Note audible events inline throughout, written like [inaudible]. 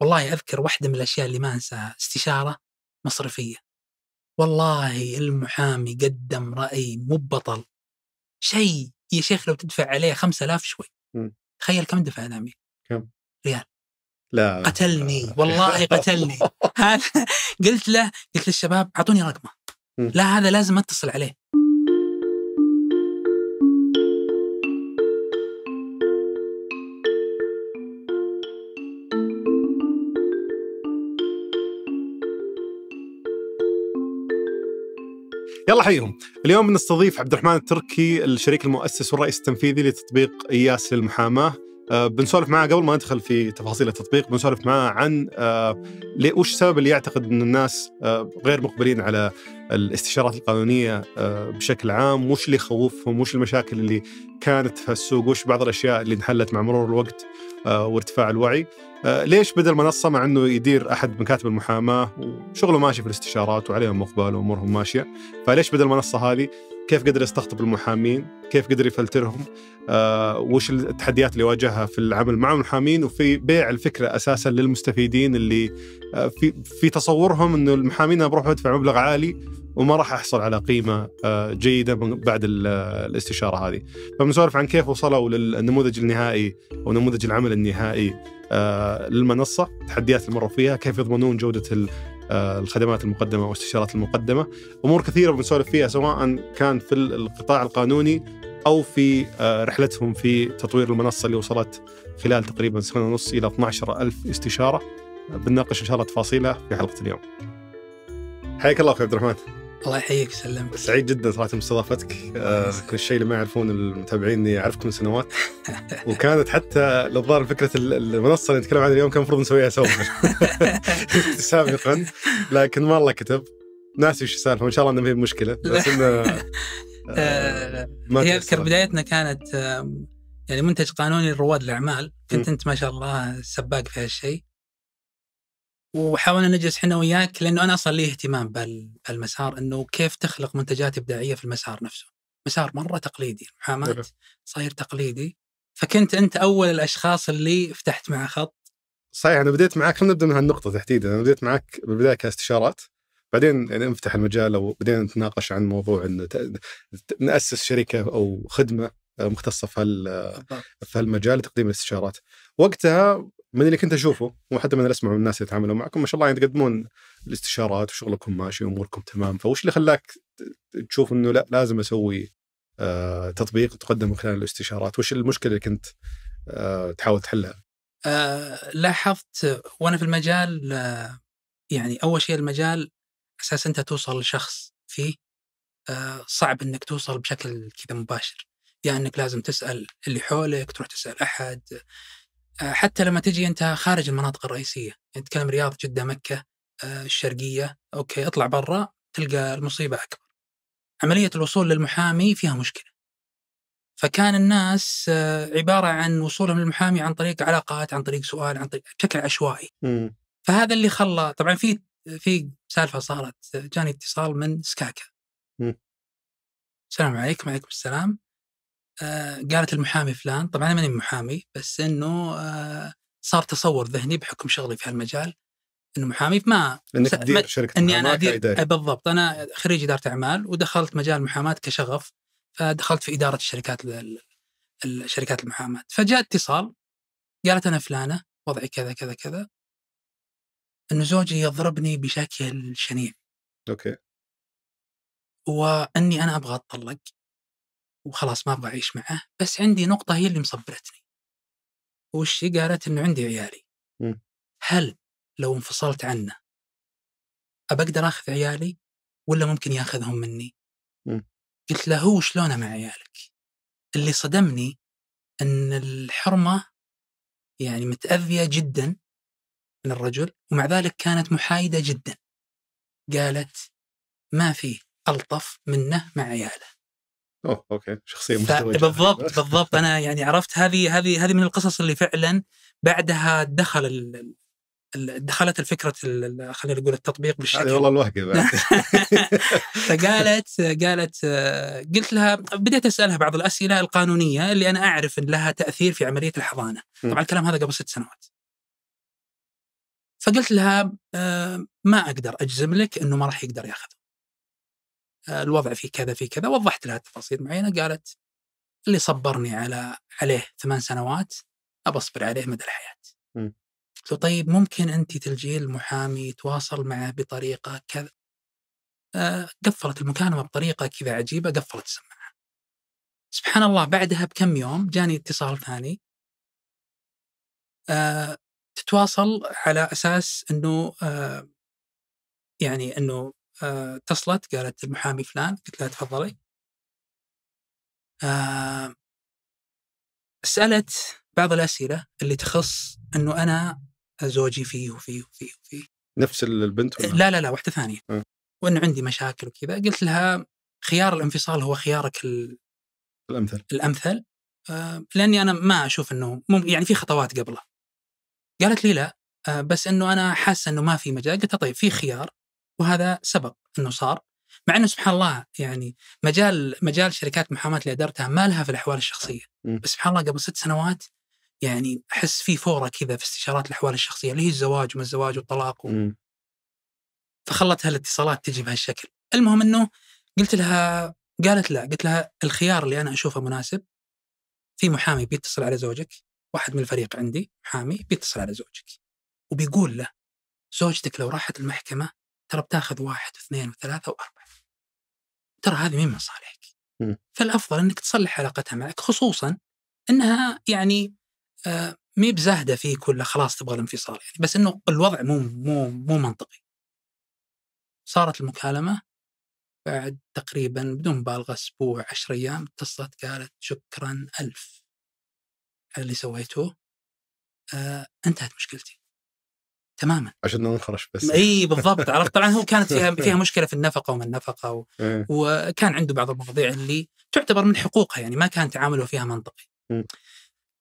والله اذكر واحده من الاشياء اللي ما انساها استشاره مصرفيه والله المحامي قدم راي مو بطل شيء يا شيخ لو تدفع عليه 5000 شوي تخيل كم دفع دامي كم ريال لا قتلني والله قتلني [laughs] قلت له قلت للشباب اعطوني رقمه لا هذا لازم اتصل عليه يلا حيهم اليوم نستضيف عبد الرحمن التركي الشريك المؤسس والرئيس التنفيذي لتطبيق اياس للمحاماه أه بنسولف معاه قبل ما ندخل في تفاصيل التطبيق بنسولف معاه عن أه وش السبب اللي يعتقد ان الناس أه غير مقبلين على الاستشارات القانونيه آه، بشكل عام وش اللي يخوفهم وش المشاكل اللي كانت في السوق وش بعض الاشياء اللي انحلت مع مرور الوقت آه، وارتفاع الوعي آه، ليش بدا المنصة مع أنه يدير أحد مكاتب المحاماة وشغله ماشي في الاستشارات وعليهم مقبال وأمورهم ماشية فليش بدا المنصة هذه كيف قدر يستقطب المحامين كيف قدر يفلترهم آه، وش التحديات اللي واجهها في العمل مع المحامين وفي بيع الفكره اساسا للمستفيدين اللي آه، في في تصورهم انه المحامين انا بروح بدفع مبلغ عالي وما راح احصل على قيمه آه، جيده من بعد آه، الاستشاره هذه فبنسولف عن كيف وصلوا للنموذج النهائي او نموذج العمل النهائي آه، للمنصه التحديات اللي مروا فيها كيف يضمنون جوده آه، الخدمات المقدمه والاستشارات المقدمه امور كثيره بنسولف فيها سواء كان في القطاع القانوني او في آه، رحلتهم في تطوير المنصه اللي وصلت خلال تقريبا سنه ونص الى 12 ألف استشاره بنناقش ان شاء الله تفاصيلها في حلقه اليوم حياك الله اخوي عبد الرحمن الله يحييك سلمك سعيد جدا صراحه باستضافتك آه كل شيء اللي ما يعرفون المتابعين اني اعرفكم من سنوات [laughs] وكانت حتى الظاهر فكره المنصه اللي نتكلم عنها اليوم كان المفروض نسويها سوا [laughs] سابقا لكن ما الله كتب ناسي وش السالفه وان شاء الله انه ما مشكله بس انه [laughs] آه هي اذكر بدايتنا كانت يعني منتج قانوني لرواد الاعمال كنت انت ما شاء الله سباق في هالشيء وحاولنا نجلس احنا وياك لانه انا اصلا لي اهتمام بالمسار انه كيف تخلق منتجات ابداعيه في المسار نفسه. مسار مره تقليدي، المحاماه صاير تقليدي فكنت انت اول الاشخاص اللي فتحت معه خط. صحيح انا بديت معك خلينا نبدا من هالنقطه تحديدا، انا بديت معك بالبدايه كاستشارات بعدين يعني نفتح المجال او بدينا نتناقش عن موضوع ان ناسس شركه او خدمه مختصه في في هالمجال لتقديم الاستشارات وقتها من اللي كنت اشوفه وحتى من اللي اسمعه من الناس اللي يتعاملوا معكم ما شاء الله يعني تقدمون الاستشارات وشغلكم ماشي واموركم تمام فوش اللي خلاك تشوف انه لا لازم اسوي آه، تطبيق تقدم من خلال الاستشارات وش المشكله اللي كنت آه، تحاول تحلها؟ آه لاحظت وانا في المجال آه، يعني اول شيء المجال اساس انت توصل لشخص فيه آه صعب انك توصل بشكل كذا مباشر يعني انك لازم تسال اللي حولك تروح تسال احد آه، حتى لما تجي انت خارج المناطق الرئيسيه يعني تتكلم رياض جده مكه آه، الشرقيه اوكي اطلع برا تلقى المصيبه اكبر عمليه الوصول للمحامي فيها مشكله فكان الناس آه، عباره عن وصولهم للمحامي عن طريق علاقات عن طريق سؤال عن طريق بشكل عشوائي م. فهذا اللي خلى طبعا في في سالفه صارت جاني اتصال من سكاكا السلام عليكم وعليكم السلام آه، قالت المحامي فلان طبعا انا ماني محامي بس انه آه، صار تصور ذهني بحكم شغلي في هالمجال انه محامي ما انك تدير شركه اني انا ادير آه، بالضبط انا خريج اداره اعمال ودخلت مجال المحاماه كشغف فدخلت في اداره الشركات الشركات المحاماه فجاء اتصال قالت انا فلانه وضعي كذا كذا كذا انه زوجي يضربني بشكل شنيع اوكي واني انا ابغى اتطلق وخلاص ما ابغى اعيش معه بس عندي نقطه هي اللي مصبرتني وش قالت انه عندي عيالي هل لو انفصلت عنه أبقدر أخذ عيالي ولا ممكن ياخذهم مني قلت له هو شلونه مع عيالك اللي صدمني أن الحرمة يعني متأذية جدا من الرجل ومع ذلك كانت محايدة جدا قالت ما في ألطف منه مع عياله اوه اوكي شخصيه مزدوجه بالضبط [laughs] بالضبط انا يعني عرفت هذه هذه هذه من القصص اللي فعلا بعدها دخل ال... دخلت الفكرة خلينا نقول التطبيق بالشكل هذه والله الوهقة بعد [laughs] [laughs] فقالت قالت آه، قلت لها بديت اسالها بعض الاسئله القانونيه اللي انا اعرف ان لها تاثير في عمليه الحضانه، طبعا الكلام هذا قبل ست سنوات. فقلت لها آه، ما اقدر اجزم لك انه ما راح يقدر ياخذه. آه، الوضع في كذا في كذا وضحت لها تفاصيل معينه قالت اللي صبرني على عليه ثمان سنوات أبصبر عليه مدى الحياة إمم. قلت له طيب ممكن أنت تلجي المحامي يتواصل معه بطريقة كذا آه قفلت المكالمة بطريقة كذا عجيبة قفلت السماعة سبحان الله بعدها بكم يوم جاني اتصال ثاني آه تتواصل على أساس أنه آه يعني أنه اتصلت آه، قالت المحامي فلان قلت لها تفضلي أه سألت بعض الأسئلة اللي تخص أنه أنا زوجي فيه وفيه وفيه وفيه نفس البنت ولا؟ لا لا لا واحدة ثانية أه. وأنه عندي مشاكل وكذا قلت لها خيار الانفصال هو خيارك ال... الأمثل الأمثل أه لأني أنا ما أشوف أنه مم... يعني في خطوات قبله قالت لي لا آه، بس أنه أنا حاسة أنه ما في مجال قلت طيب في خيار وهذا سبق انه صار مع انه سبحان الله يعني مجال مجال شركات المحاماه اللي ادرتها ما لها في الاحوال الشخصيه م. بس سبحان الله قبل ست سنوات يعني احس في فوره كذا في استشارات الاحوال الشخصيه اللي هي الزواج وما الزواج والطلاق و... م. فخلتها الاتصالات تجي بهالشكل المهم انه قلت لها قالت لا قلت لها الخيار اللي انا اشوفه مناسب في محامي بيتصل على زوجك واحد من الفريق عندي محامي بيتصل على زوجك وبيقول له زوجتك لو راحت المحكمه ترى بتاخذ واحد واثنين وثلاثه واربعه ترى هذه مين من صالحك فالافضل انك تصلح علاقتها معك خصوصا انها يعني آه مي بزاهده فيك ولا خلاص تبغى الانفصال يعني بس انه الوضع مو مو مو منطقي صارت المكالمه بعد تقريبا بدون مبالغه اسبوع 10 ايام اتصلت قالت شكرا الف على اللي سويته آه انتهت مشكلتي تماما عشان ننخرش بس اي بالضبط عرفت طبعا هو كانت فيها [laughs] فيها مشكله في النفقه وما النفقه و... إيه. وكان عنده بعض المواضيع اللي تعتبر من حقوقها يعني ما كان تعامله فيها منطقي إيه.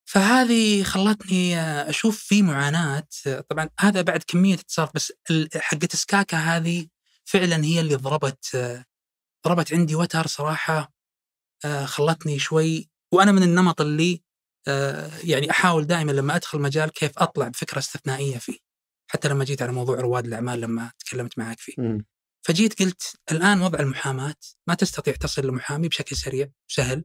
فهذه خلتني اشوف في معاناه طبعا هذا بعد كميه اتصالات بس حقت سكاكا هذه فعلا هي اللي ضربت ضربت عندي وتر صراحه آه، خلتني شوي وانا من النمط اللي آه، يعني احاول دائما لما ادخل مجال كيف اطلع بفكره استثنائيه فيه. حتى لما جيت على موضوع رواد الاعمال لما تكلمت معك فيه مم. فجيت قلت الان وضع المحاماه ما تستطيع تصل لمحامي بشكل سريع سهل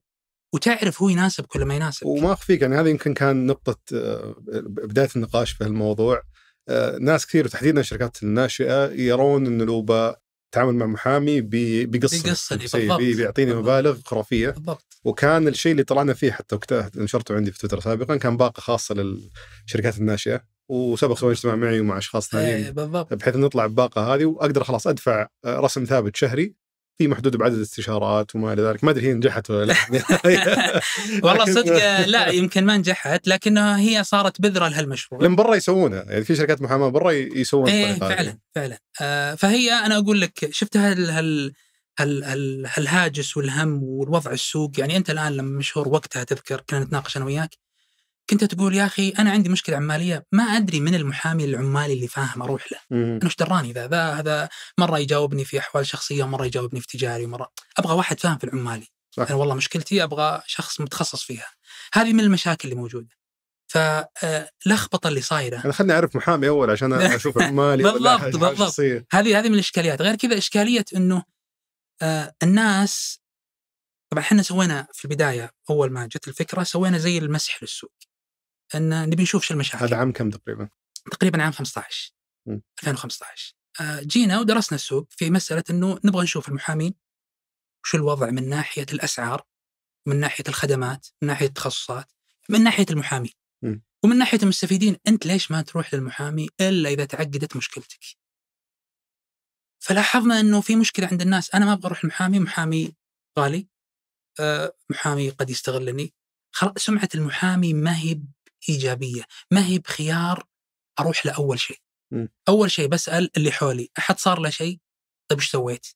وتعرف هو يناسبك ولا ما يناسبك وما اخفيك يعني هذه يمكن كان نقطه آه، بدايه النقاش في الموضوع آه، ناس كثير وتحديدا الشركات الناشئه يرون انه لو تعامل مع محامي بقصه بقصه بيعطيني مبالغ خرافيه بالضبط وكان الشيء اللي طلعنا فيه حتى وقتها نشرته عندي في تويتر سابقا كان باقه خاصه للشركات الناشئه وسبق سوينا اجتماع معي ومع اشخاص إيه، ثانيين بالضبط بحيث نطلع بباقه هذه واقدر خلاص ادفع آه، رسم ثابت شهري في محدود بعدد الاستشارات وما الى ذلك ما ادري هي نجحت ولا لا [laughs] [laughs] والله صدق لا يمكن ما نجحت لكنها هي صارت بذره لهالمشروع لان برا يسوونها يعني في شركات محاماه برا يسوون ايه فعلا فعلا آه، فهي انا اقول لك شفت هال هال هال هال هالهاجس والهم والوضع السوق يعني انت الان لما مشهور وقتها تذكر كنا نتناقش انا وياك كنت تقول يا اخي انا عندي مشكله عماليه ما ادري من المحامي العمالي اللي فاهم اروح له انا ايش دراني ذا ذا هذا مره يجاوبني في احوال شخصيه ومره يجاوبني في تجاري ومره ابغى واحد فاهم في العمالي صح. انا والله مشكلتي ابغى شخص متخصص فيها هذه من المشاكل اللي موجوده فلخبطه آه، اللي صايره انا خليني اعرف محامي اول عشان اشوف عمالي [laughs] بالضبط بالضبط هذه هذه من الاشكاليات غير كذا اشكاليه انه آه، الناس طبعا احنا سوينا في البدايه اول ما جت الفكره سوينا زي المسح للسوق ان نبي نشوف شو المشاكل هذا عام كم تقريبا؟ تقريبا عام 15 مم. 2015 آه، جينا ودرسنا السوق في مساله انه نبغى نشوف المحامين شو الوضع من ناحيه الاسعار من ناحيه الخدمات من ناحيه التخصصات من ناحيه المحامي ومن ناحيه المستفيدين انت ليش ما تروح للمحامي الا اذا تعقدت مشكلتك فلاحظنا انه في مشكله عند الناس انا ما ابغى اروح المحامي محامي غالي آه، محامي قد يستغلني سمعه المحامي ما هي ايجابيه ما هي بخيار اروح لاول شيء إمم. اول شيء بسال اللي حولي احد صار له شيء طيب ايش سويت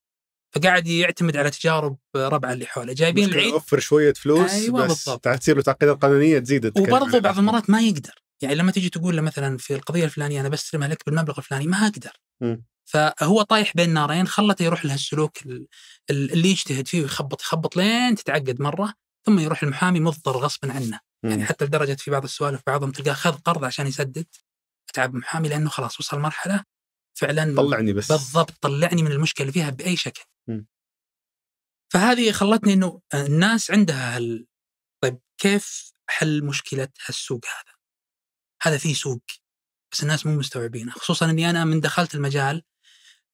فقاعد يعتمد على تجارب ربعه اللي حوله جايبين العيد اوفر شويه فلوس أيوة بس تصير له تعقيدات قانونيه تزيد وبرضه بعض المرات ما يقدر يعني لما تجي تقول له مثلا في القضيه الفلانيه انا بستلمها لك بالمبلغ الفلاني ما اقدر إمم. فهو طايح بين نارين خلته يروح لهالسلوك اللي يجتهد فيه ويخبط يخبط لين تتعقد مره ثم يروح المحامي مضطر غصبا عنه يعني حتى لدرجه في بعض السوالف بعضهم تلقاه خذ قرض عشان يسدد اتعب محامي لانه خلاص وصل مرحله فعلا طلعني بس بالضبط طلعني من المشكله اللي فيها باي شكل فهذه خلتني انه الناس عندها هال... طيب كيف حل مشكله هالسوق هذا؟ هذا فيه سوق بس الناس مو مستوعبينه خصوصا اني انا من دخلت المجال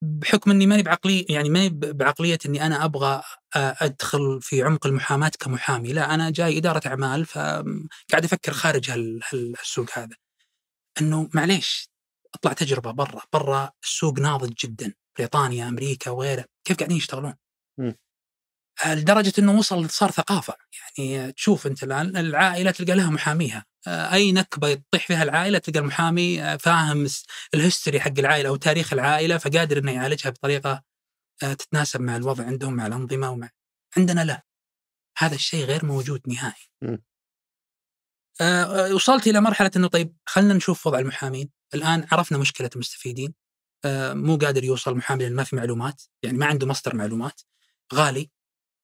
بحكم اني ماني بعقلي يعني ماني بعقليه اني انا ابغى ادخل في عمق المحاماه كمحامي، لا انا جاي اداره اعمال فقاعد افكر خارج السوق هذا. انه معليش اطلع تجربه برا، برا السوق ناضج جدا، بريطانيا، امريكا وغيره، كيف قاعدين يشتغلون؟ لدرجه انه وصل صار ثقافه يعني تشوف انت الان العائله تلقى لها محاميها آه، اي نكبه يطيح فيها العائله تلقى المحامي آه، فاهم الهستوري حق العائله او تاريخ العائله فقادر انه يعالجها بطريقه آه، تتناسب مع الوضع عندهم مع الانظمه ومع عندنا لا هذا الشيء غير موجود نهائي. وصلت الى مرحله انه طيب خلينا نشوف وضع المحامين، الان عرفنا مشكله المستفيدين مو قادر يوصل محامي لان ما في معلومات، يعني ما عنده مصدر معلومات غالي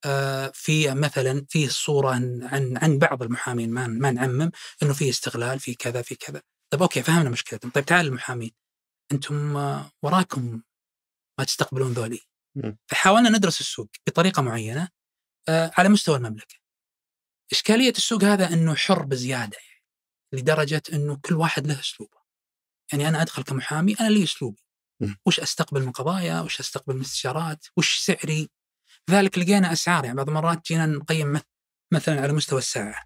آه، في مثلا في صوره عن عن بعض المحامين ما ما نعمم انه في استغلال في كذا في كذا طيب اوكي فهمنا مشكلتهم طيب تعال المحامين انتم وراكم ما تستقبلون ذولي فحاولنا ندرس السوق بطريقه معينه آه، على مستوى المملكه اشكاليه السوق هذا انه حر بزياده يعني لدرجه انه كل واحد له اسلوبه يعني انا ادخل كمحامي انا لي اسلوبي وش استقبل من قضايا وش استقبل من استشارات وش سعري ذلك لقينا اسعار يعني بعض المرات جينا نقيم مثلا على مستوى الساعه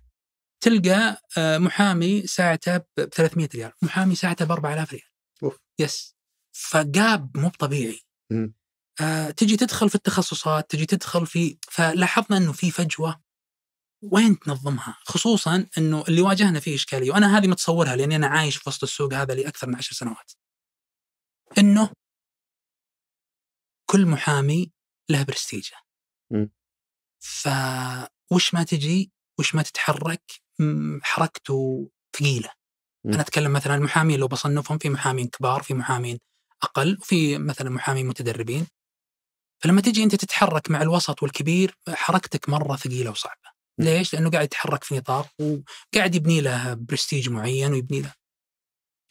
تلقى آه، محامي ساعته ب 300 ريال محامي ساعته ب 4000 ريال أوف. يس فقاب مو طبيعي آه تجي تدخل في التخصصات تجي تدخل في فلاحظنا انه في فجوه وين تنظمها خصوصا انه اللي واجهنا فيه اشكاليه وانا هذه متصورها لاني انا عايش في وسط السوق هذا لاكثر من عشر سنوات انه كل محامي له برستيجه فوش ما تجي وش ما تتحرك حركته ثقيله انا اتكلم مثلا المحامين لو بصنفهم في محامين كبار في محامين اقل وفي مثلا محامين متدربين فلما تجي انت تتحرك مع الوسط والكبير حركتك مره ثقيله وصعبه ليش؟ لانه قاعد يتحرك في نطاق وقاعد يبني له برستيج معين ويبني له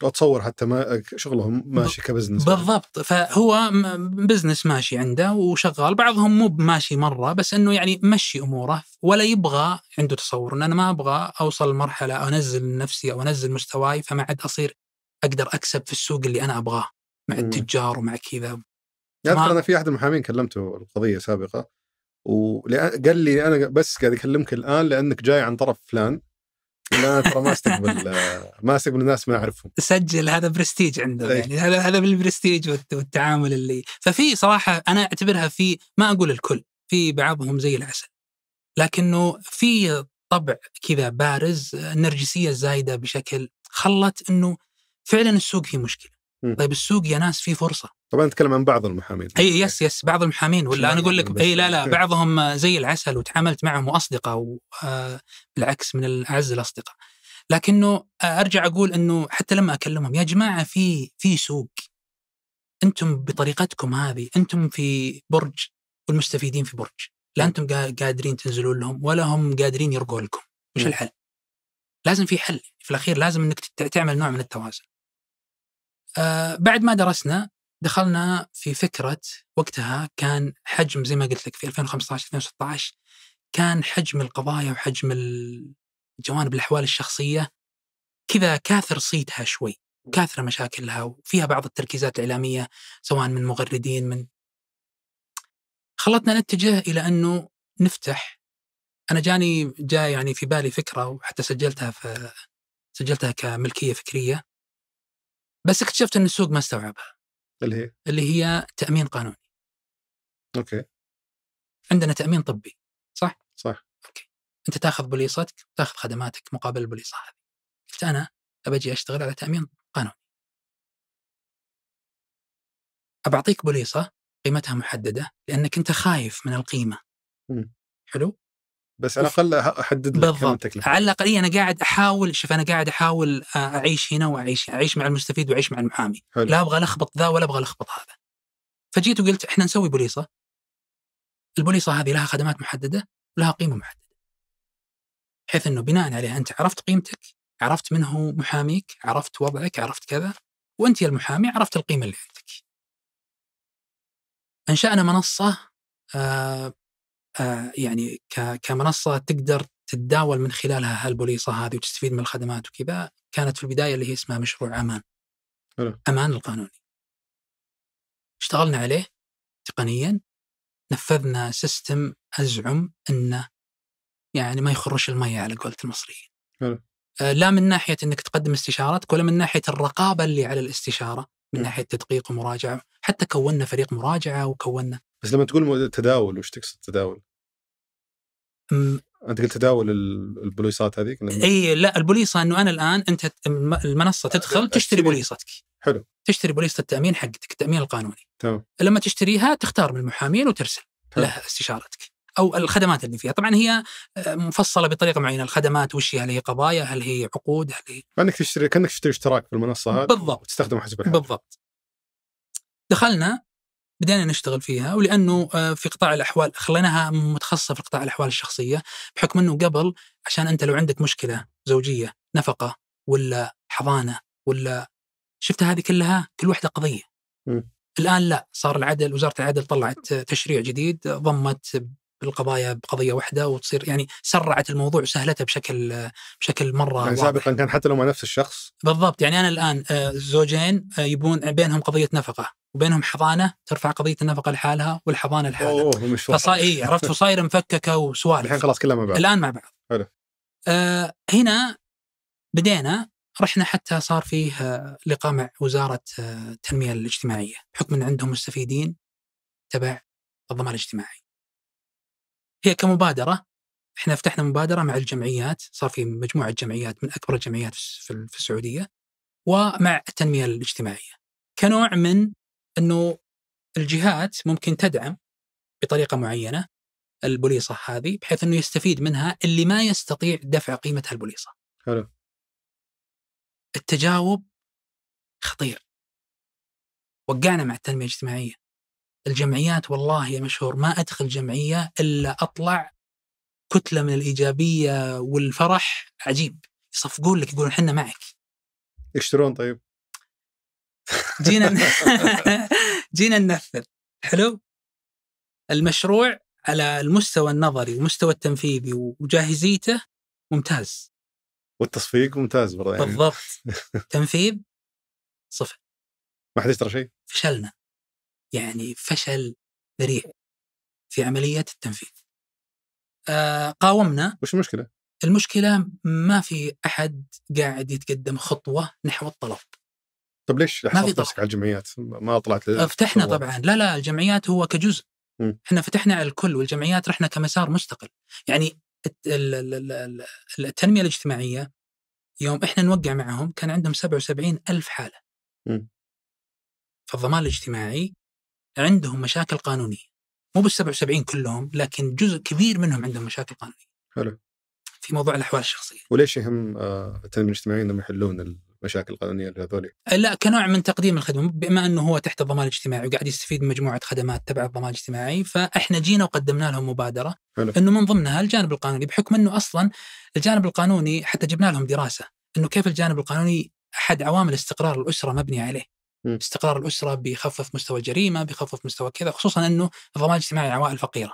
اتصور حتى ما شغلهم ماشي كبزنس بالضبط فهو بزنس ماشي عنده وشغال بعضهم مو ماشي مره بس انه يعني مشي اموره ولا يبغى عنده تصور ان انا ما ابغى اوصل مرحله او انزل نفسي او انزل مستواي فما عاد اصير اقدر اكسب في السوق اللي انا ابغاه مع التجار ومع كذا اذكر انا في احد المحامين كلمته القضيه سابقه وقال لي انا بس قاعد اكلمك الان لانك جاي عن طرف فلان لا ترى ما استقبل [laughs] ما استقبل الناس ما اعرفهم سجل هذا برستيج عندهم إيه. يعني هذا هذا بالبرستيج والتعامل اللي ففي صراحه انا اعتبرها في ما اقول الكل في بعضهم زي العسل لكنه في طبع كذا بارز النرجسيه الزايده بشكل خلت انه فعلا السوق فيه مشكله طيب السوق يا ناس فيه فرصه طبعا نتكلم عن بعض المحامين اي يس يس بعض المحامين ولا انا اقول لك اي لا لا بعضهم زي العسل وتعاملت معهم واصدقاء آه، بالعكس من اعز الاصدقاء لكنه آه، ارجع اقول انه حتى لما اكلمهم يا جماعه في في سوق انتم بطريقتكم هذه انتم في برج والمستفيدين في برج لا انتم قادرين تنزلون لهم ولا هم قادرين يرقوا لكم وش الحل؟ لازم في حل في الاخير لازم انك تعمل نوع من التوازن آه بعد ما درسنا دخلنا في فكره وقتها كان حجم زي ما قلت لك في 2015 2016 كان حجم القضايا وحجم الجوانب الاحوال الشخصيه كذا كاثر صيتها شوي كاثره مشاكلها وفيها بعض التركيزات الاعلاميه سواء من مغردين من خلتنا نتجه الى انه نفتح انا جاني جاي يعني في بالي فكره وحتى سجلتها في سجلتها كملكيه فكريه بس اكتشفت ان السوق ما استوعبها اللي هي اللي هي تامين قانوني اوكي عندنا تامين طبي صح صح اوكي انت تاخذ بوليصتك تاخذ خدماتك مقابل البوليصه هذه قلت انا ابجي اشتغل على تامين قانوني أبعطيك بوليصة قيمتها محددة لأنك أنت خايف من القيمة م. حلو بس على الاقل احدد لك بالضبط. على الاقل انا قاعد احاول شوف انا قاعد احاول آه، اعيش هنا واعيش اعيش مع المستفيد واعيش مع المحامي حلو. لا ابغى الخبط ذا ولا ابغى الخبط هذا فجيت وقلت احنا نسوي بوليصه البوليصه هذه لها خدمات محدده ولها قيمه محدده بحيث انه بناء عليها انت عرفت قيمتك عرفت من هو محاميك عرفت وضعك عرفت كذا وانت يا المحامي عرفت القيمه اللي عندك انشانا منصه آه آه، يعني كمنصه تقدر تتداول من خلالها هالبوليصه هذه وتستفيد من الخدمات وكذا كانت في البدايه اللي هي اسمها مشروع امان. حلو. امان القانوني. اشتغلنا عليه تقنيا نفذنا سيستم ازعم انه يعني ما يخرش المية على قولة المصريين. حلو. آه، لا من ناحيه انك تقدم استشارتك ولا من ناحيه الرقابه اللي على الاستشاره من ناحيه تدقيق ومراجعه، حتى كوننا فريق مراجعه وكوننا بس لما تقول تداول وش تقصد تداول؟ انت قلت تداول البوليصات هذيك اي لا البوليصه انه انا الان انت المنصه تدخل تشتري بوليصتك حلو تشتري بوليصه التامين حقتك التامين القانوني تمام لما تشتريها تختار من المحامين وترسل حلو. لها استشارتك او الخدمات اللي فيها طبعا هي آه، مفصله بطريقه معينه الخدمات وش هي هل هي قضايا هل هي عقود هل هي كانك تشتري كانك تشتري اشتراك في المنصه هذه بالضبط تستخدمه حسب الحاجة. بالضبط دخلنا بدينا نشتغل فيها ولانه آه، في قطاع الاحوال خليناها متخصصه في قطاع الاحوال الشخصيه بحكم انه قبل عشان انت لو عندك مشكله زوجيه نفقه ولا حضانه ولا شفت هذه كلها كل واحده قضيه م. الان لا صار العدل وزاره العدل طلعت آه، تشريع جديد ضمت القضايا بقضيه واحده وتصير يعني سرعت الموضوع وسهلتها بشكل بشكل مره يعني سابقا كان حتى لو مع نفس الشخص بالضبط يعني انا الان آه، زوجين يبون بينهم قضيه نفقه وبينهم حضانه ترفع قضيه النفقه لحالها والحضانه لحالها اوه مشوار إيه عرفت فصاير مفككه وسوالف الحين خلاص كلها مع بعض الان مع بعض حلو آه هنا بدينا رحنا حتى صار فيه آه، لقاء مع وزاره آه، التنميه الاجتماعيه بحكم ان عندهم مستفيدين تبع الضمان الاجتماعي. هي كمبادره احنا فتحنا مبادره مع الجمعيات صار في مجموعه جمعيات من اكبر الجمعيات في السعوديه ومع التنميه الاجتماعيه كنوع من انه الجهات ممكن تدعم بطريقه معينه البوليصه هذه بحيث انه يستفيد منها اللي ما يستطيع دفع قيمتها البوليصه. حلو. التجاوب خطير. وقعنا مع التنميه الاجتماعيه. الجمعيات والله يا مشهور ما ادخل جمعيه الا اطلع كتله من الايجابيه والفرح عجيب يصفقون لك يقولون احنا معك. يشترون طيب؟ جينا [laughs] جينا ننفذ حلو المشروع على المستوى النظري والمستوى التنفيذي وجاهزيته ممتاز والتصفيق ممتاز برضه يعني بالضبط [laughs] تنفيذ صفر ما حد اشترى شيء فشلنا يعني فشل ذريع في عملية التنفيذ آه قاومنا وش المشكلة؟ المشكلة ما في أحد قاعد يتقدم خطوة نحو الطلب طب ليش ما في ضغط على الجمعيات؟ ما طلعت فتحنا طبعا. طبعا لا لا الجمعيات هو كجزء م. احنا فتحنا على الكل والجمعيات رحنا كمسار مستقل يعني التنميه الاجتماعيه يوم احنا نوقع معهم كان عندهم 77 ألف حاله م. فالضمان الاجتماعي عندهم مشاكل قانونيه مو بال 77 كلهم لكن جزء كبير منهم عندهم مشاكل قانونيه حلو في موضوع الاحوال الشخصيه وليش يهم آه، التنميه الاجتماعيه انهم يحلون المشاكل القانونيه لهذول؟ أه، لا كنوع من تقديم الخدمه بما انه هو تحت الضمان الاجتماعي وقاعد يستفيد من مجموعه خدمات تبع الضمان الاجتماعي فاحنا جينا وقدمنا لهم مبادره حلو. انه من ضمنها الجانب القانوني بحكم انه اصلا الجانب القانوني حتى جبنا لهم دراسه انه كيف الجانب القانوني احد عوامل استقرار الاسره مبني عليه. م. استقرار الاسره بيخفف مستوى الجريمه، بيخفف مستوى كذا خصوصا انه الضمان الاجتماعي عوائل فقيره.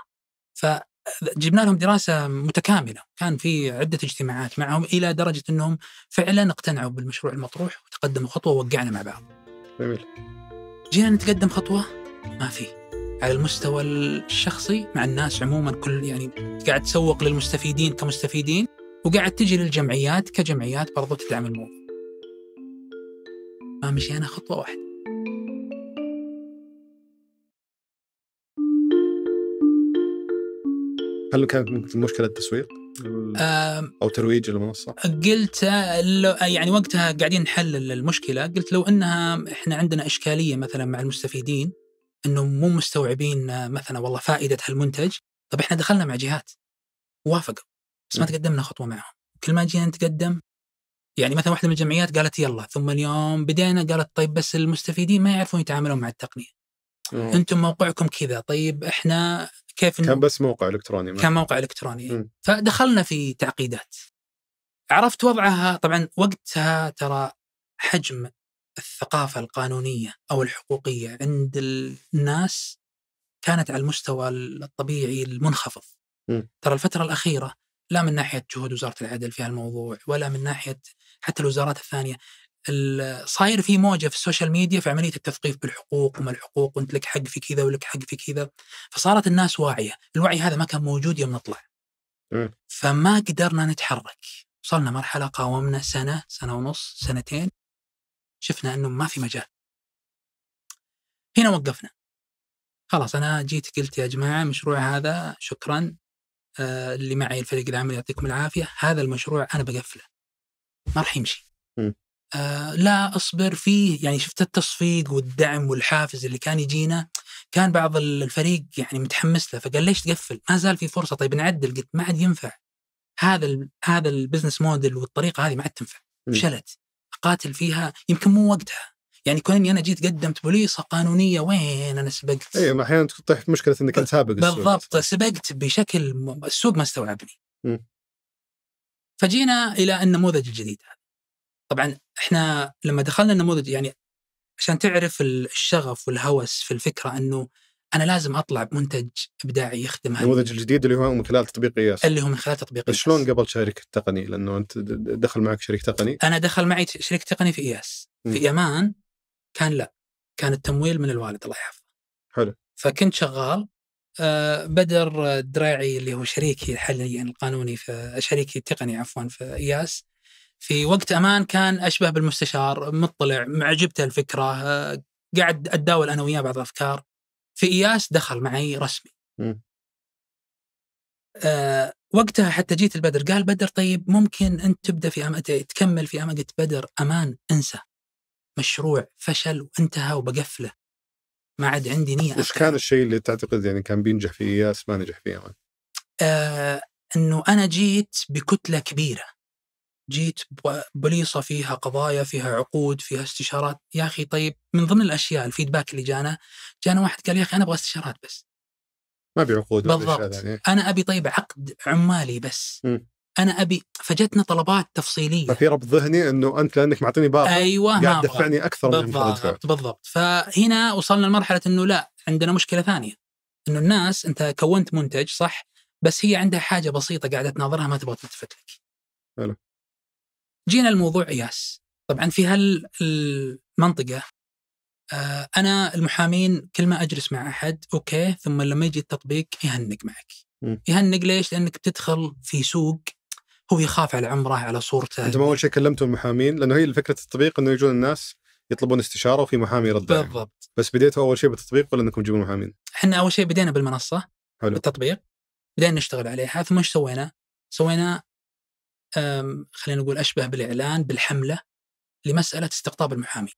جبنا لهم دراسه متكامله، كان في عده اجتماعات معهم الى درجه انهم فعلا اقتنعوا بالمشروع المطروح وتقدموا خطوه ووقعنا مع بعض. جميل. جينا نتقدم خطوه ما في على المستوى الشخصي مع الناس عموما كل يعني قاعد تسوق للمستفيدين كمستفيدين وقاعد تجي للجمعيات كجمعيات برضو تدعم الموضوع. ما مشينا خطوه واحده. هل كانت مشكله تسويق؟ آه، او ترويج المنصه؟ قلت لو يعني وقتها قاعدين نحلل المشكله، قلت لو انها احنا عندنا اشكاليه مثلا مع المستفيدين انهم مو مستوعبين آه، مثلا والله فائده هالمنتج، طب احنا دخلنا مع جهات وافقوا بس ما نعم. تقدمنا خطوه معهم، كل ما جينا نتقدم يعني مثلا واحده من الجمعيات قالت يلا ثم اليوم بدينا قالت طيب بس المستفيدين ما يعرفون يتعاملون مع التقنيه. نعم. انتم موقعكم كذا طيب احنا كيف كان بس موقع الكتروني ما. كان موقع الكتروني م. فدخلنا في تعقيدات عرفت وضعها طبعا وقتها ترى حجم الثقافة القانونية أو الحقوقية عند الناس كانت على المستوى الطبيعي المنخفض م. ترى الفترة الأخيرة لا من ناحية جهود وزارة العدل في هالموضوع ولا من ناحية حتى الوزارات الثانية صاير في موجه في السوشيال ميديا في عمليه التثقيف بالحقوق وما الحقوق وانت لك حق في كذا ولك حق في كذا فصارت الناس واعيه، الوعي هذا ما كان موجود يوم نطلع. فما قدرنا نتحرك، وصلنا مرحله قاومنا سنه، سنه ونص، سنتين شفنا انه ما في مجال. هنا وقفنا. خلاص انا جيت قلت يا جماعه مشروع هذا شكرا آه اللي معي الفريق العمل يعطيكم العافيه، هذا المشروع انا بقفله. ما راح يمشي. م. آه لا اصبر فيه يعني شفت التصفيق والدعم والحافز اللي كان يجينا كان بعض الفريق يعني متحمس له فقال ليش تقفل؟ ما زال في فرصه طيب نعدل قلت ما عاد ينفع هذا الـ هذا البزنس موديل والطريقه هذه ما عاد تنفع فشلت اقاتل فيها يمكن مو وقتها يعني كوني انا جيت قدمت بوليصه قانونيه وين انا سبقت؟ اي احيانا تطيح في مشكله انك انت سابق بالضبط سبقت بشكل السوق ما استوعبني. م. فجينا الى النموذج الجديد هذا. طبعا احنا لما دخلنا النموذج يعني عشان تعرف الشغف والهوس في الفكره انه انا لازم اطلع بمنتج ابداعي يخدم هذا النموذج الجديد اللي هو من خلال تطبيق قياس اللي هو من خلال تطبيق قياس شلون قبل شركة تقني لانه انت دخل معك شريك تقني انا دخل معي شريك تقني في اياس في يمان كان لا كان التمويل من الوالد الله يحفظه حلو فكنت شغال آه، بدر دراعي اللي هو شريكي حاليا القانوني في شريكي التقني عفوا في اياس في وقت امان كان اشبه بالمستشار مطلع معجبته الفكره آه، قاعد اتداول انا وياه بعض الافكار في اياس دخل معي رسمي أه وقتها حتى جيت البدر قال بدر طيب ممكن انت تبدا في أم... تكمل في امان قلت بدر امان انسى مشروع فشل وانتهى وبقفله ما عاد عندي نيه ايش كان الشيء اللي تعتقد يعني كان بينجح في اياس ما نجح فيه امان؟ يعني؟ آه انه انا جيت بكتله كبيره جيت بليصه فيها قضايا فيها عقود فيها استشارات يا اخي طيب من ضمن الاشياء الفيدباك اللي جانا جانا واحد قال يا اخي انا ابغى استشارات بس ما ابي عقود بالضبط يعني. انا ابي طيب عقد عمالي بس م. انا ابي فجتنا طلبات تفصيليه ففي ربط ذهني انه انت لانك معطيني باقه ايوه قاعد تدفعني اكثر بالضبط من بالضبط فهنا وصلنا لمرحله انه لا عندنا مشكله ثانيه انه الناس انت كونت منتج صح بس هي عندها حاجه بسيطه قاعده تناظرها ما تبغى تلتفت لك. حلو. جينا الموضوع إياس طبعا في هالمنطقة آه، أنا المحامين كل ما أجلس مع أحد أوكي ثم لما يجي التطبيق يهنق معك يهنق ليش؟ لأنك بتدخل في سوق هو يخاف على عمره على صورته انتم اول شيء كلمتوا المحامين لانه هي فكره التطبيق انه يجون الناس يطلبون استشاره وفي محامي يرد بالضبط بس بديتوا اول شيء بالتطبيق ولا انكم تجيبون محامين؟ احنا اول شيء بدينا بالمنصه حلو بالتطبيق بدينا نشتغل عليها ثم ايش سوينا؟ سوينا خلينا نقول اشبه بالاعلان بالحمله لمساله استقطاب المحامي.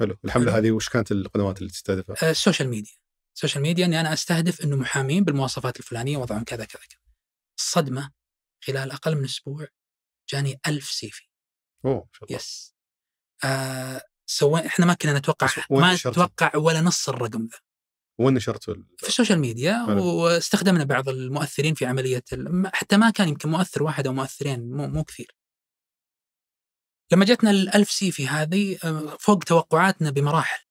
حلو، الحمله هذه وش كانت القنوات اللي تستهدفها؟ السوشيال ميديا. السوشيال ميديا اني انا استهدف انه محامين بالمواصفات الفلانيه وضعهم كذا كذا كذا. الصدمه خلال اقل من اسبوع جاني ألف سي في. اوه ما شاء الله. يس. آه سوينا احنا ما كنا نتوقع ما نتوقع ولا نص الرقم ذا. ونشرته في السوشيال ميديا فعلا. واستخدمنا بعض المؤثرين في عمليه حتى ما كان يمكن مؤثر واحد او مؤثرين مو, مو كثير لما جتنا الألف سي في هذه آه، فوق توقعاتنا بمراحل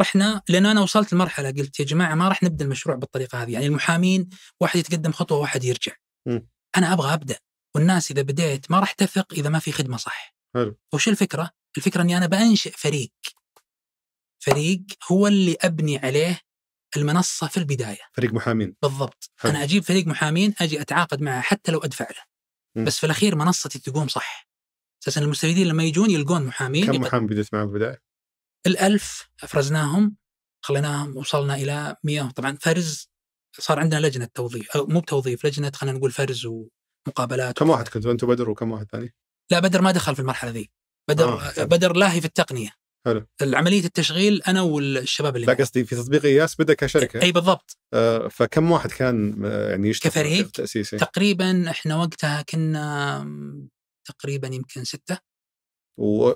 رحنا لأن أنا وصلت لمرحلة قلت يا جماعة ما راح نبدأ المشروع بالطريقة هذه يعني المحامين واحد يتقدم خطوة واحد يرجع م. أنا أبغى أبدأ والناس إذا بديت ما راح تثق إذا ما في خدمة صح حلو. وش الفكرة؟ الفكرة أني أنا بأنشئ فريق فريق هو اللي ابني عليه المنصه في البدايه فريق محامين بالضبط حل. انا اجيب فريق محامين اجي اتعاقد معه حتى لو ادفع له م. بس في الاخير منصتي تقوم صح اساسا المستفيدين لما يجون يلقون محامين كم محامي بديت معه في البدايه؟ الألف أفرزناهم خليناهم وصلنا إلى 100 طبعا فرز صار عندنا لجنة توظيف أو مو بتوظيف لجنة خلينا نقول فرز ومقابلات كم واحد كنت انتم بدر وكم واحد ثاني؟ لا بدر ما دخل في المرحلة ذي بدر آه. بدر لاهي في التقنية حلو العمليه التشغيل انا والشباب اللي لا قصدي في تطبيق اياس بدا كشركه اي بالضبط آه فكم واحد كان آه، يعني يشتغل كفريق تأسيسي. تقريبا احنا وقتها كنا تقريبا يمكن سته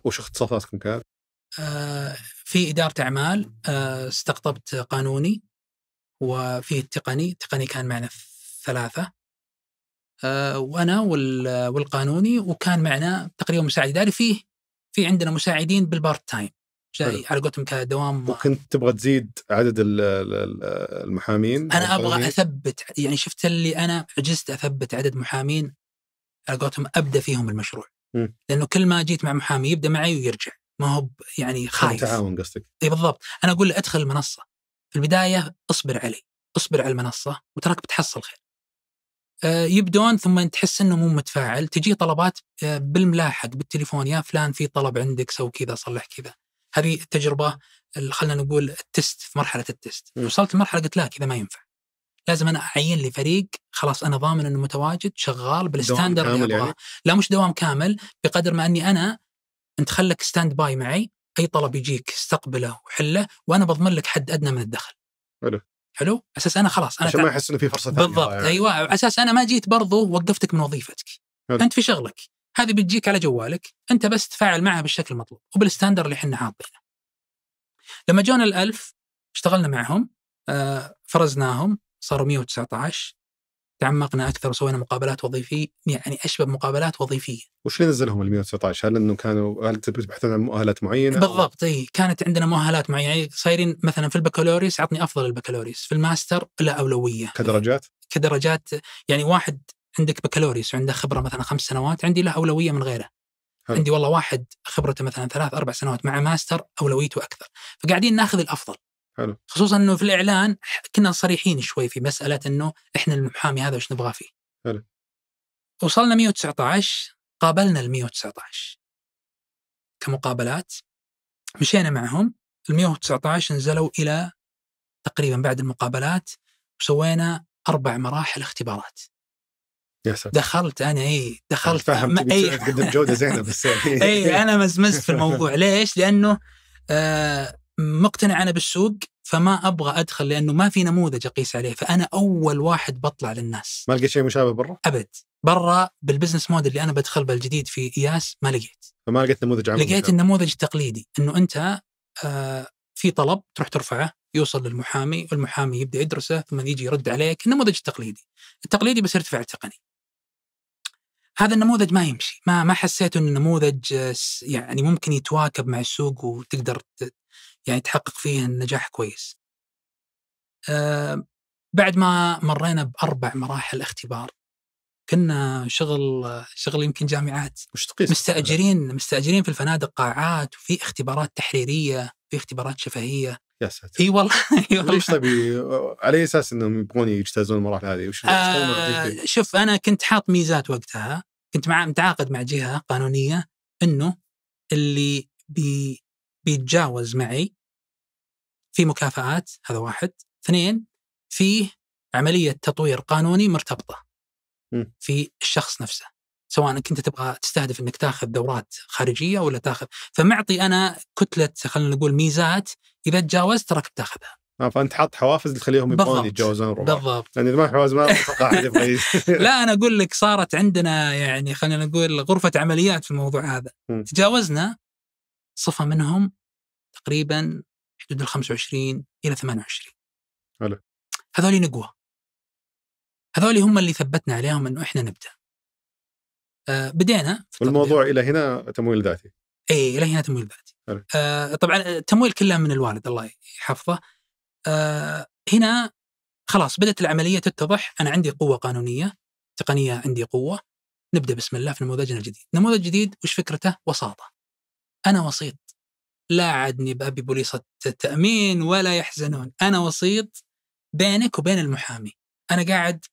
وش اختصاصاتكم كانت؟ آه في اداره اعمال آه استقطبت قانوني وفي التقني، التقني كان معنا ثلاثه آه وانا والقانوني وكان معنا تقريبا مساعد اداري فيه في عندنا مساعدين بالبارت تايم جاي على قولتهم كدوام وكنت تبغى تزيد عدد المحامين انا ابغى اثبت يعني شفت اللي انا عجزت اثبت عدد محامين على قولتهم ابدا فيهم المشروع م. لانه كل ما جيت مع محامي يبدا معي ويرجع ما هو يعني خايف تعاون قصدك اي بالضبط انا اقول له ادخل المنصه في البدايه اصبر علي اصبر على المنصه وتراك بتحصل خير آه، يبدون ثم تحس انه مو متفاعل تجي طلبات آه، بالملاحق بالتليفون يا فلان في طلب عندك سو كذا صلح كذا هذه التجربه خلينا نقول التست في مرحله التست م. وصلت لمرحله قلت لا كذا ما ينفع لازم انا اعين لي فريق خلاص انا ضامن انه متواجد شغال بالستاندر اللي ابغاه يعني؟ لا مش دوام كامل بقدر ما اني انا انت خلك ستاند باي معي اي طلب يجيك استقبله وحله وانا بضمن لك حد ادنى من الدخل حلو حلو اساس انا خلاص انا عشان ما يحس انه في فرصه ثانيه بالضبط آه، يعني. ايوه اساس انا ما جيت برضه وقفتك من وظيفتك هل. انت في شغلك هذه بتجيك على جوالك انت بس تفاعل معها بالشكل المطلوب وبالستاندر اللي احنا حاطينه لما جونا الألف اشتغلنا معهم آه، فرزناهم صاروا 119 تعمقنا اكثر وسوينا مقابلات وظيفيه يعني اشبه مقابلات وظيفيه. وش اللي نزلهم ال 119؟ هل انه كانوا هل تبحثون عن مؤهلات معينه؟ بالضبط اي كانت عندنا مؤهلات معينه يعني صايرين مثلا في البكالوريوس عطني افضل البكالوريوس، في الماستر لا اولويه. كدرجات؟ كدرجات يعني واحد عندك بكالوريوس وعنده خبره مثلا خمس سنوات عندي له اولويه من غيره. هل. عندي والله واحد خبرته مثلا ثلاث اربع سنوات مع ماستر اولويته اكثر، فقاعدين ناخذ الافضل. حلو خصوصا انه في الاعلان كنا صريحين شوي في مساله انه احنا المحامي هذا وش نبغاه فيه حلو وصلنا 119 قابلنا ال 119 كمقابلات مشينا معهم ال 119 نزلوا الى تقريبا بعد المقابلات وسوينا اربع مراحل اختبارات يا ساتر دخلت انا اي دخلت فهمت اي تقدم جوده زينه بس اي [laughs] انا مزمزت في الموضوع [laughs] ليش؟ لانه آه مقتنع انا بالسوق فما ابغى ادخل لانه ما في نموذج اقيس عليه فانا اول واحد بطلع للناس ما لقيت شيء مشابه برا؟ ابد برا بالبزنس موديل اللي انا بدخل بالجديد في اياس ما لقيت فما لقيت نموذج عمل لقيت يعني. النموذج التقليدي انه انت آه في طلب تروح ترفعه يوصل للمحامي والمحامي يبدا يدرسه ثم يجي يرد عليك النموذج التقليدي التقليدي بس ارتفاع تقني هذا النموذج ما يمشي ما ما حسيت انه نموذج آه، يعني ممكن يتواكب مع السوق وتقدر يعني تحقق فيه النجاح كويس. أه بعد ما مرينا باربع مراحل اختبار كنا شغل شغل يمكن جامعات وش تقيس مستاجرين مستاجرين في الفنادق قاعات وفي اختبارات تحريريه في اختبارات شفهيه يا ساتر اي والله [laughs] اي والله ليش طيب على اساس انهم يبغون يجتازون المراحل هذه وش آه شوف انا كنت حاط ميزات وقتها كنت مع متعاقد مع جهه قانونيه انه اللي بي بيتجاوز معي في مكافآت هذا واحد اثنين فيه عملية تطوير قانوني مرتبطة في الشخص نفسه سواء كنت تبغى تستهدف انك تاخذ دورات خارجيه ولا تاخذ فمعطي انا كتله خلينا نقول ميزات اذا تجاوزت تراك بتاخذها آه فانت حاط حوافز تخليهم يبغون يتجاوزون الربع بالضبط لان يعني اذا ما حوافز ما [laughs] لا انا اقول لك صارت عندنا يعني خلينا نقول غرفه عمليات في الموضوع هذا م. تجاوزنا صفه منهم تقريبا حدود ال 25 الى 28 هلو. هذول نقوى هذول هم اللي ثبتنا عليهم انه احنا نبدا آه بدينا والموضوع الى هنا تمويل ذاتي اي الى هنا تمويل ذاتي آه طبعا التمويل كله من الوالد الله يحفظه آه هنا خلاص بدات العمليه تتضح انا عندي قوه قانونيه تقنيه عندي قوه نبدا بسم الله في نموذجنا الجديد نموذج جديد وش فكرته وساطه أنا وسيط لا عدني بأبي بوليصة التأمين ولا يحزنون أنا وسيط بينك وبين المحامي أنا قاعد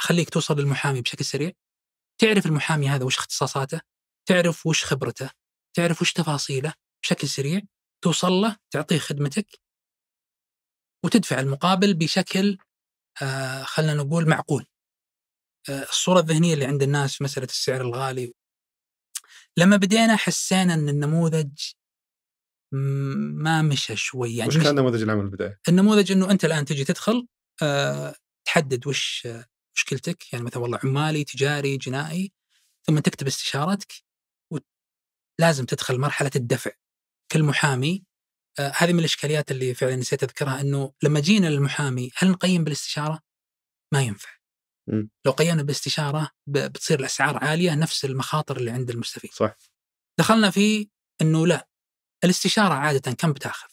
أخليك توصل للمحامي بشكل سريع تعرف المحامي هذا وش اختصاصاته تعرف وش خبرته تعرف وش تفاصيله بشكل سريع توصل له تعطيه خدمتك وتدفع المقابل بشكل آه خلينا نقول معقول آه الصورة الذهنية اللي عند الناس في مسألة السعر الغالي لما بدينا حسينا ان النموذج ما مشى شوي يعني وش كان نموذج العمل البدايه؟ النموذج انه انت الان تجي تدخل أه تحدد وش مشكلتك يعني مثلا والله عمالي تجاري جنائي ثم تكتب استشارتك ولازم تدخل مرحله الدفع كل محامي آه هذه من الاشكاليات اللي فعلا نسيت اذكرها انه لما جينا للمحامي هل نقيم بالاستشاره؟ ما ينفع إمم. لو قيمنا باستشاره بتصير الاسعار عاليه نفس المخاطر اللي عند المستفيد. صح. دخلنا في انه لا الاستشاره عاده كم بتاخذ؟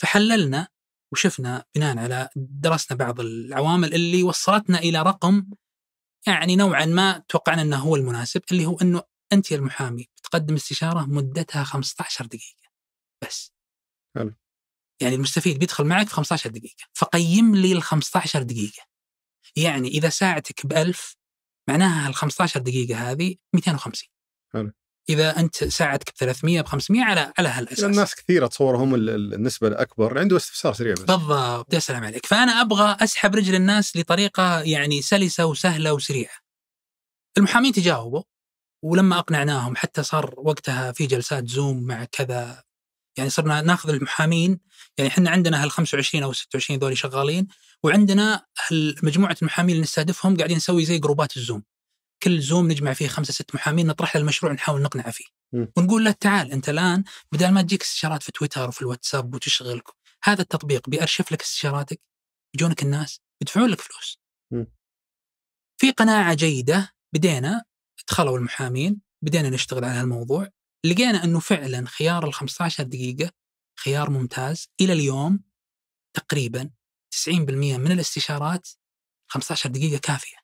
فحللنا وشفنا بناء على درسنا بعض العوامل اللي وصلتنا الى رقم يعني نوعا ما توقعنا انه هو المناسب اللي هو انه انت يا المحامي تقدم استشاره مدتها 15 دقيقه بس. حلو. يعني المستفيد بيدخل معك في 15 دقيقه فقيم لي ال 15 دقيقه. يعني اذا ساعتك ب 1000 معناها ال 15 دقيقه هذه 250 حلو اذا انت ساعتك ب 300 ب 500 على على هالاساس الناس كثيرة اتصور هم النسبه الاكبر عنده استفسار سريع بس بالضبط يا سلام عليك فانا ابغى اسحب رجل الناس لطريقه يعني سلسه وسهله وسريعه المحامين تجاوبوا ولما اقنعناهم حتى صار وقتها في جلسات زوم مع كذا يعني صرنا ناخذ المحامين يعني احنا عندنا هال 25 او 26 ذولي شغالين وعندنا مجموعه المحامين اللي نستهدفهم قاعدين نسوي زي جروبات الزوم كل زوم نجمع فيه خمسة ست محامين نطرح له المشروع نحاول نقنعه فيه م. ونقول له تعال انت الان بدل ما تجيك استشارات في تويتر وفي الواتساب وتشغلك هذا التطبيق بيرشف لك استشاراتك يجونك الناس يدفعون لك فلوس م. في قناعه جيده بدينا دخلوا المحامين بدينا نشتغل على هالموضوع لقينا انه فعلا خيار ال 15 دقيقه خيار ممتاز الى اليوم تقريبا 90% من الاستشارات 15 دقيقه كافيه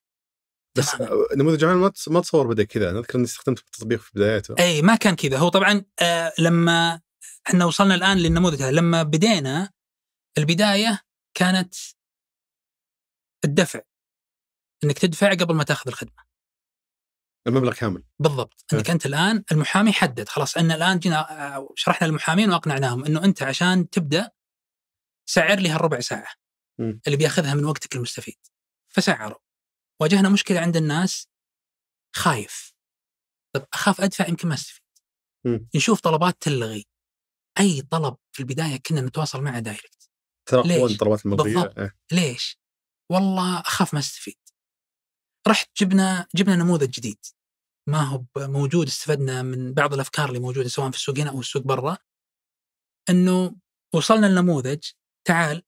بس نموذج عمل ما ما تصور بدا كذا انا اذكر اني استخدمت التطبيق في بدايته اي ما كان كذا هو طبعا آه لما احنا وصلنا الان للنموذج هذا لما بدينا البدايه كانت الدفع انك تدفع قبل ما تاخذ الخدمه المبلغ كامل بالضبط انك إيه. انت الان المحامي حدد خلاص ان الان جينا آه، شرحنا للمحامين واقنعناهم انه انت عشان تبدا سعر لي هالربع ساعه م. اللي بياخذها من وقتك المستفيد فسعروا واجهنا مشكله عند الناس خايف طب اخاف ادفع يمكن ما استفيد م. نشوف طلبات تلغي اي طلب في البدايه كنا نتواصل معه دايركت تراكم طلبات الملغيه بالضبط. إيه. ليش؟ والله اخاف ما استفيد رحت جبنا جبنا نموذج جديد ما هو موجود استفدنا من بعض الافكار اللي موجوده سواء في السوق هنا او السوق برا انه وصلنا النموذج تعال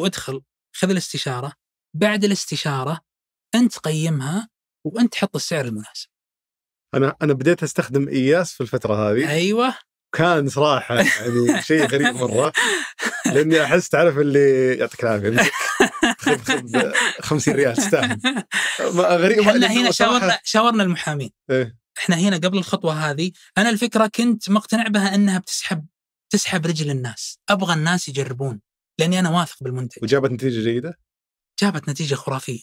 وادخل خذ الاستشاره بعد الاستشاره انت قيمها وانت حط السعر المناسب انا انا بديت استخدم اياس في الفتره هذه ايوه كان صراحه يعني شيء غريب مره [laughs] لاني احس تعرف اللي يعطيك العافيه خذ خذ 50 ريال تستاهل غريب احنا هنا شاورنا شاورنا المحامين إيه؟ احنا هنا قبل الخطوه هذه انا الفكره كنت مقتنع بها انها بتسحب تسحب رجل الناس ابغى الناس يجربون لاني انا واثق بالمنتج وجابت نتيجه جيده جابت نتيجه خرافيه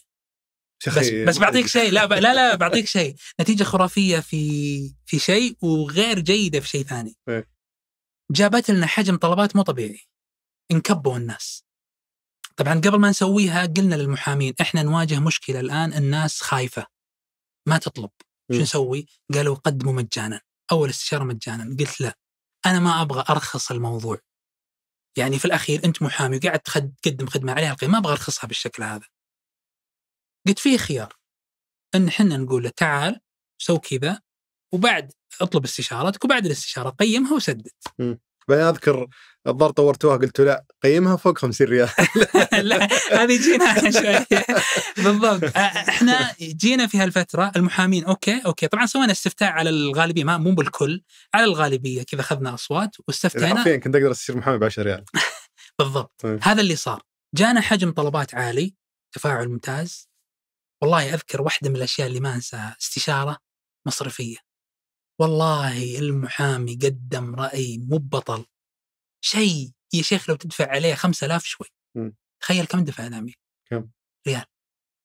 بس بس بعطيك [laughs] شيء لا ب... لا لا بعطيك شيء نتيجه خرافيه في في شيء وغير جيده في شيء ثاني إيه. جابت لنا حجم طلبات مو طبيعي انكبوا الناس طبعا قبل ما نسويها قلنا للمحامين احنا نواجه مشكله الان الناس خايفه ما تطلب شو نسوي؟ قالوا قدموا مجانا اول استشاره مجانا قلت لا انا ما ابغى ارخص الموضوع يعني في الاخير انت محامي وقاعد تقدم خدمه عليها القيمه ما ابغى ارخصها بالشكل هذا قلت في خيار ان احنا نقول له تعال سو كذا وبعد اطلب استشارتك وبعد الاستشاره قيمها وسدد. بعدين اذكر الظاهر طورتوها قلت لا قيمها فوق 50 ريال [laughs] لا هذه جينا [laughs] شوي بالضبط احنا جينا في هالفتره المحامين اوكي اوكي طبعا سوينا استفتاء على الغالبيه ما مو بالكل على الغالبيه كذا اخذنا اصوات واستفتينا حرفيا كنت اقدر اصير محامي ب 10 ريال [laughs] بالضبط طيب. هذا اللي صار جانا حجم طلبات عالي تفاعل ممتاز والله اذكر واحده من الاشياء اللي ما انساها استشاره مصرفيه والله المحامي قدم راي مو بطل شيء يا شيخ لو تدفع عليه 5000 شوي تخيل كم دفع ادمي كم؟ ريال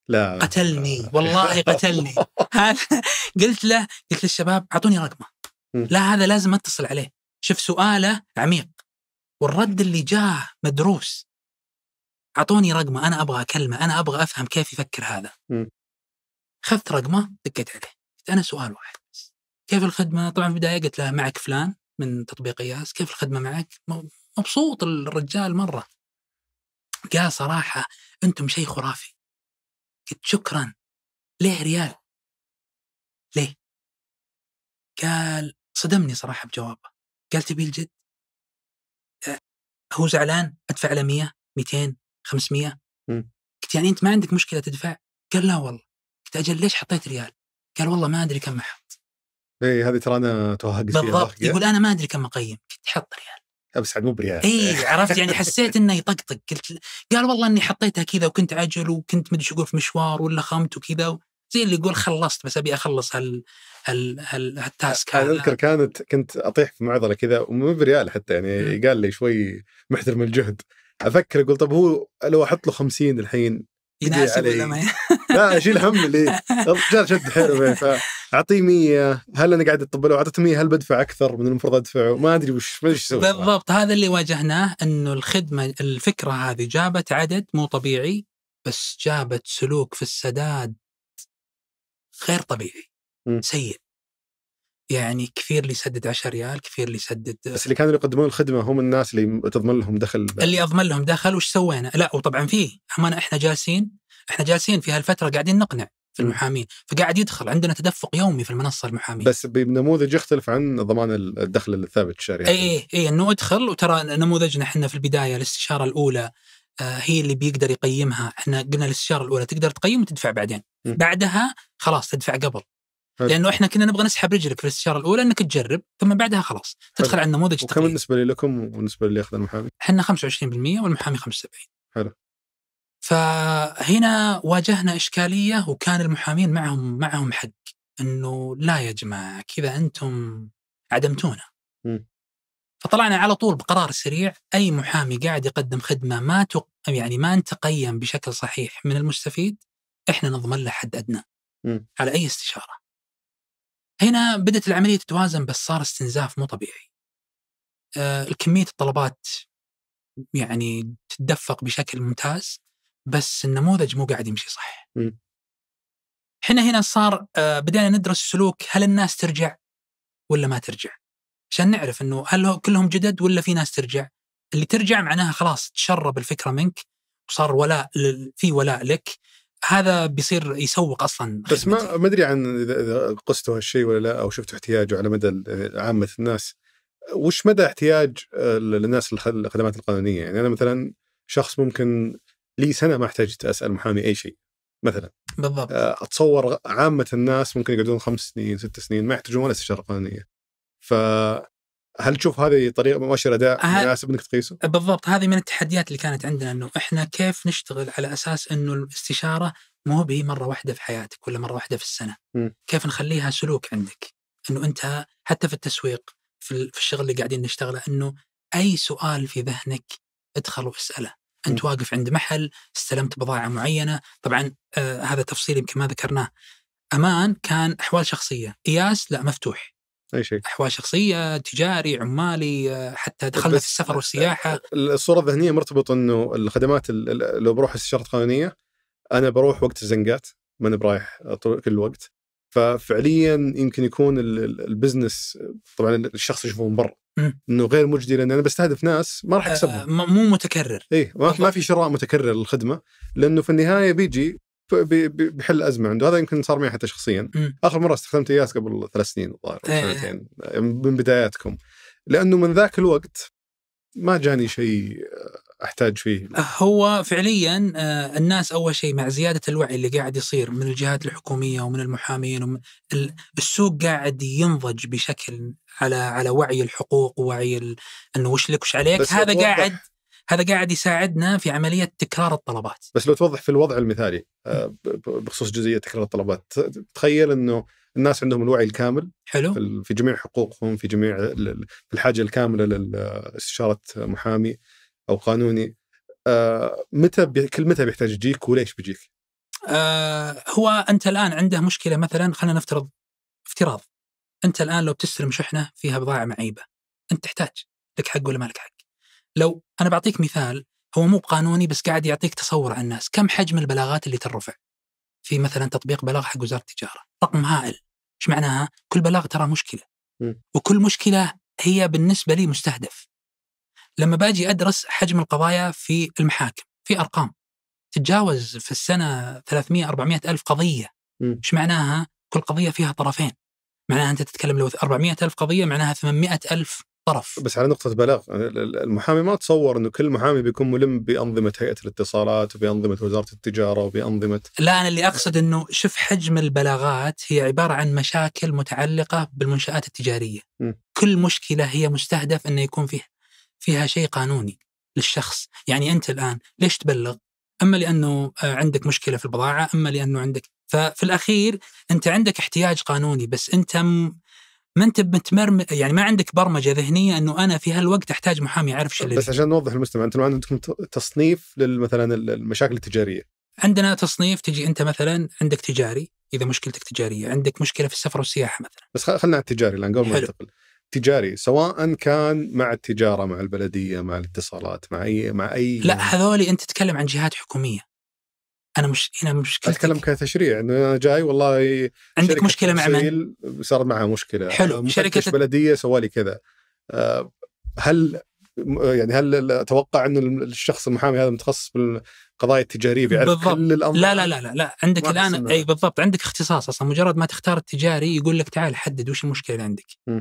لا قتلني لا. [laughs] والله قتلني هذا [laughs] قلت له قلت للشباب اعطوني رقمه لا هذا لازم اتصل عليه شوف سؤاله عميق والرد اللي جاه مدروس اعطوني رقمه انا ابغى اكلمه انا ابغى افهم كيف يفكر هذا اخذت رقمه دقيت عليه قلت انا سؤال واحد كيف الخدمه طبعا في البدايه قلت له معك فلان من تطبيق اياس كيف الخدمه معك مبسوط الرجال مره قال صراحه انتم شيء خرافي قلت شكرا ليه ريال ليه قال صدمني صراحه بجوابه قال تبي الجد أه، هو زعلان ادفع له 100 200 500 قلت يعني انت ما عندك مشكله تدفع قال لا والله قلت اجل ليش حطيت ريال قال والله ما ادري كم احط اي هذه ترى انا توهقت فيها بالضبط يقول انا ما ادري كم اقيم قلت حط ريال بس عاد مو بريال اي عرفت يعني حسيت انه يطقطق قلت قال والله اني حطيتها كذا وكنت عجل وكنت مدري شو اقول في مشوار ولا خمت وكذا زي اللي يقول خلصت بس ابي اخلص هال هال هال هالتاسك انا اذكر كانت كنت اطيح في معضله كذا ومو بريال حتى يعني قال لي شوي محترم الجهد افكر اقول طب هو لو احط له 50 الحين يناسب ولا ما لا اشيل هم اللي الرجال شد حيله فاعطيه 100 هل انا قاعد اطبل لو اعطيته 100 هل بدفع اكثر من المفروض ادفعه ما ادري وش ما ادري اسوي بالضبط هذا اللي واجهناه انه الخدمه الفكره هذه جابت عدد مو طبيعي بس جابت سلوك في السداد غير طبيعي م. سيء يعني كثير اللي يسدد 10 ريال كثير اللي يسدد بس اللي كانوا يقدمون الخدمه هم الناس اللي تضمن لهم دخل اللي اضمن لهم دخل وش سوينا؟ لا وطبعا فيه امانه احنا جالسين احنا جالسين في هالفتره قاعدين نقنع في المحامين فقاعد يدخل عندنا تدفق يومي في المنصه المحامين بس بنموذج يختلف عن ضمان الدخل الثابت الشهري اي اي اي انه ادخل وترى نموذجنا احنا في البدايه الاستشاره الاولى آه، هي اللي بيقدر يقيمها احنا قلنا الاستشاره الاولى تقدر تقيم وتدفع بعدين م. بعدها خلاص تدفع قبل حل. لانه احنا كنا نبغى نسحب رجلك في الاستشاره الاولى انك تجرب ثم بعدها خلاص تدخل حل. على النموذج وكم النسبه لكم والنسبه اللي ياخذ المحامي؟ احنا 25% والمحامي 75 حلو فهنا واجهنا إشكالية وكان المحامين معهم معهم حق أنه لا يا جماعة كذا أنتم عدمتونا فطلعنا على طول بقرار سريع أي محامي قاعد يقدم خدمة ما تق... يعني ما نتقيم بشكل صحيح من المستفيد احنا نضمن له حد أدنى م. على أي استشارة هنا بدأت العملية تتوازن بس صار استنزاف مو طبيعي آه، الكمية الطلبات يعني تتدفق بشكل ممتاز بس النموذج مو قاعد يمشي صح احنا هنا صار آه، بدينا ندرس سلوك هل الناس ترجع ولا ما ترجع عشان نعرف انه هل كلهم جدد ولا في ناس ترجع اللي ترجع معناها خلاص تشرب الفكره منك وصار ولاء في ولاء لك هذا بيصير يسوق اصلا بس ما ما ادري عن اذا قستوا هالشيء ولا لا او شفتوا احتياجه على مدى عامه الناس وش مدى احتياج الناس آه، للخدمات القانونيه يعني انا مثلا شخص ممكن لي سنه ما احتجت اسال محامي اي شيء مثلا بالضبط آه، اتصور عامه الناس ممكن يقعدون خمس سنين ست سنين ما يحتاجون ولا استشاره قانونيه ف هل تشوف هذه طريقه مؤشر اداء مناسب انك تقيسه؟ بالضبط هذه من التحديات اللي كانت عندنا انه احنا كيف نشتغل على اساس انه الاستشاره مو بهي مره واحده في حياتك ولا مره واحده في السنه م. كيف نخليها سلوك عندك انه انت حتى في التسويق في الشغل اللي قاعدين نشتغله انه اي سؤال في ذهنك ادخل واساله انت إيه. واقف عند محل استلمت بضاعه معينه طبعا آه هذا تفصيل يمكن ما ذكرناه امان كان احوال شخصيه اياس لا مفتوح اي شيء احوال شخصيه تجاري عمالي آه، حتى طيب، دخلنا في السفر والسياحه آه، آه، الصوره الذهنيه مرتبطه انه الخدمات لو بروح استشارات قانونيه انا بروح وقت الزنقات ما انا برايح كل الوقت ففعليا يمكن يكون البزنس طبعا الشخص يشوفه من برا انه غير مجدي لان انا بستهدف ناس ما راح اكسبهم آه مو متكرر اي ما في شراء متكرر للخدمه لانه في النهايه بيجي بيحل ازمه عنده هذا يمكن صار معي حتى شخصيا اخر مره استخدمت اياس قبل ثلاث سنين الظاهر إيه. سنتين يعني من بداياتكم لانه من ذاك الوقت ما جاني شيء آه، احتاج فيه هو فعليا آه، الناس اول شيء مع زياده الوعي اللي قاعد يصير من الجهات الحكوميه ومن المحامين ومن السوق قاعد ينضج بشكل على على وعي الحقوق ووعي انه وش لك وش عليك هذا قاعد هذا قاعد يساعدنا في عمليه تكرار الطلبات بس لو توضح في الوضع المثالي آه، بخصوص جزئيه تكرار الطلبات تخيل انه الناس عندهم الوعي الكامل حلو في جميع حقوقهم في جميع الحاجه الكامله لاستشاره محامي او قانوني آه، متى كل متى بيحتاج يجيك وليش بيجيك؟ آه، هو انت الان عنده مشكله مثلا خلينا نفترض افتراض انت الان لو بتستلم شحنه فيها بضاعه معيبه انت تحتاج لك حق ولا ما لك حق لو انا بعطيك مثال هو مو قانوني بس قاعد يعطيك تصور عن الناس كم حجم البلاغات اللي ترفع في مثلا تطبيق بلاغ حق وزاره التجاره رقم هائل ايش معناها كل بلاغ ترى مشكله وكل مشكله هي بالنسبه لي مستهدف لما باجي ادرس حجم القضايا في المحاكم في ارقام تتجاوز في السنه 300 400 الف قضيه ايش معناها كل قضيه فيها طرفين معناها انت تتكلم لو 400 الف قضيه معناها 800 الف طرف بس على نقطه بلاغ المحامي ما اتصور انه كل محامي بيكون ملم بانظمه هيئه الاتصالات وبانظمه وزاره التجاره وبانظمه لا انا اللي اقصد انه شوف حجم البلاغات هي عباره عن مشاكل متعلقه بالمنشات التجاريه م. كل مشكله هي مستهدف انه يكون فيه فيها شيء قانوني للشخص يعني انت الان ليش تبلغ اما لانه آه، عندك مشكله في البضاعه اما لانه عندك ففي الاخير انت عندك احتياج قانوني بس انت م... ما انت متمرم يعني ما عندك برمجه ذهنيه انه انا في هالوقت احتاج محامي يعرف ايش بس عشان نوضح للمستمع انتم عندكم تصنيف مثلا المشاكل التجاريه عندنا تصنيف تجي انت مثلا عندك تجاري اذا مشكلتك تجاريه عندك مشكله في السفر والسياحه مثلا بس خلينا على التجاري الان قبل ما ننتقل تجاري سواء كان مع التجاره مع البلديه مع الاتصالات مع اي مع اي لا يعني هذول انت تتكلم عن جهات حكوميه انا مش انا مشكلة اتكلم كتشريع انه انا جاي والله عندك مشكله مع من؟ صار معها مشكله حلو شركه بلديه سوالي كذا آه، هل يعني هل اتوقع انه الشخص المحامي هذا متخصص بالقضايا التجاريه بيعرف بالضبط. كل الامر لا لا لا لا, لا. عندك الان اي بالضبط عندك اختصاص اصلا مجرد ما تختار التجاري يقول لك تعال حدد وش المشكله اللي عندك م.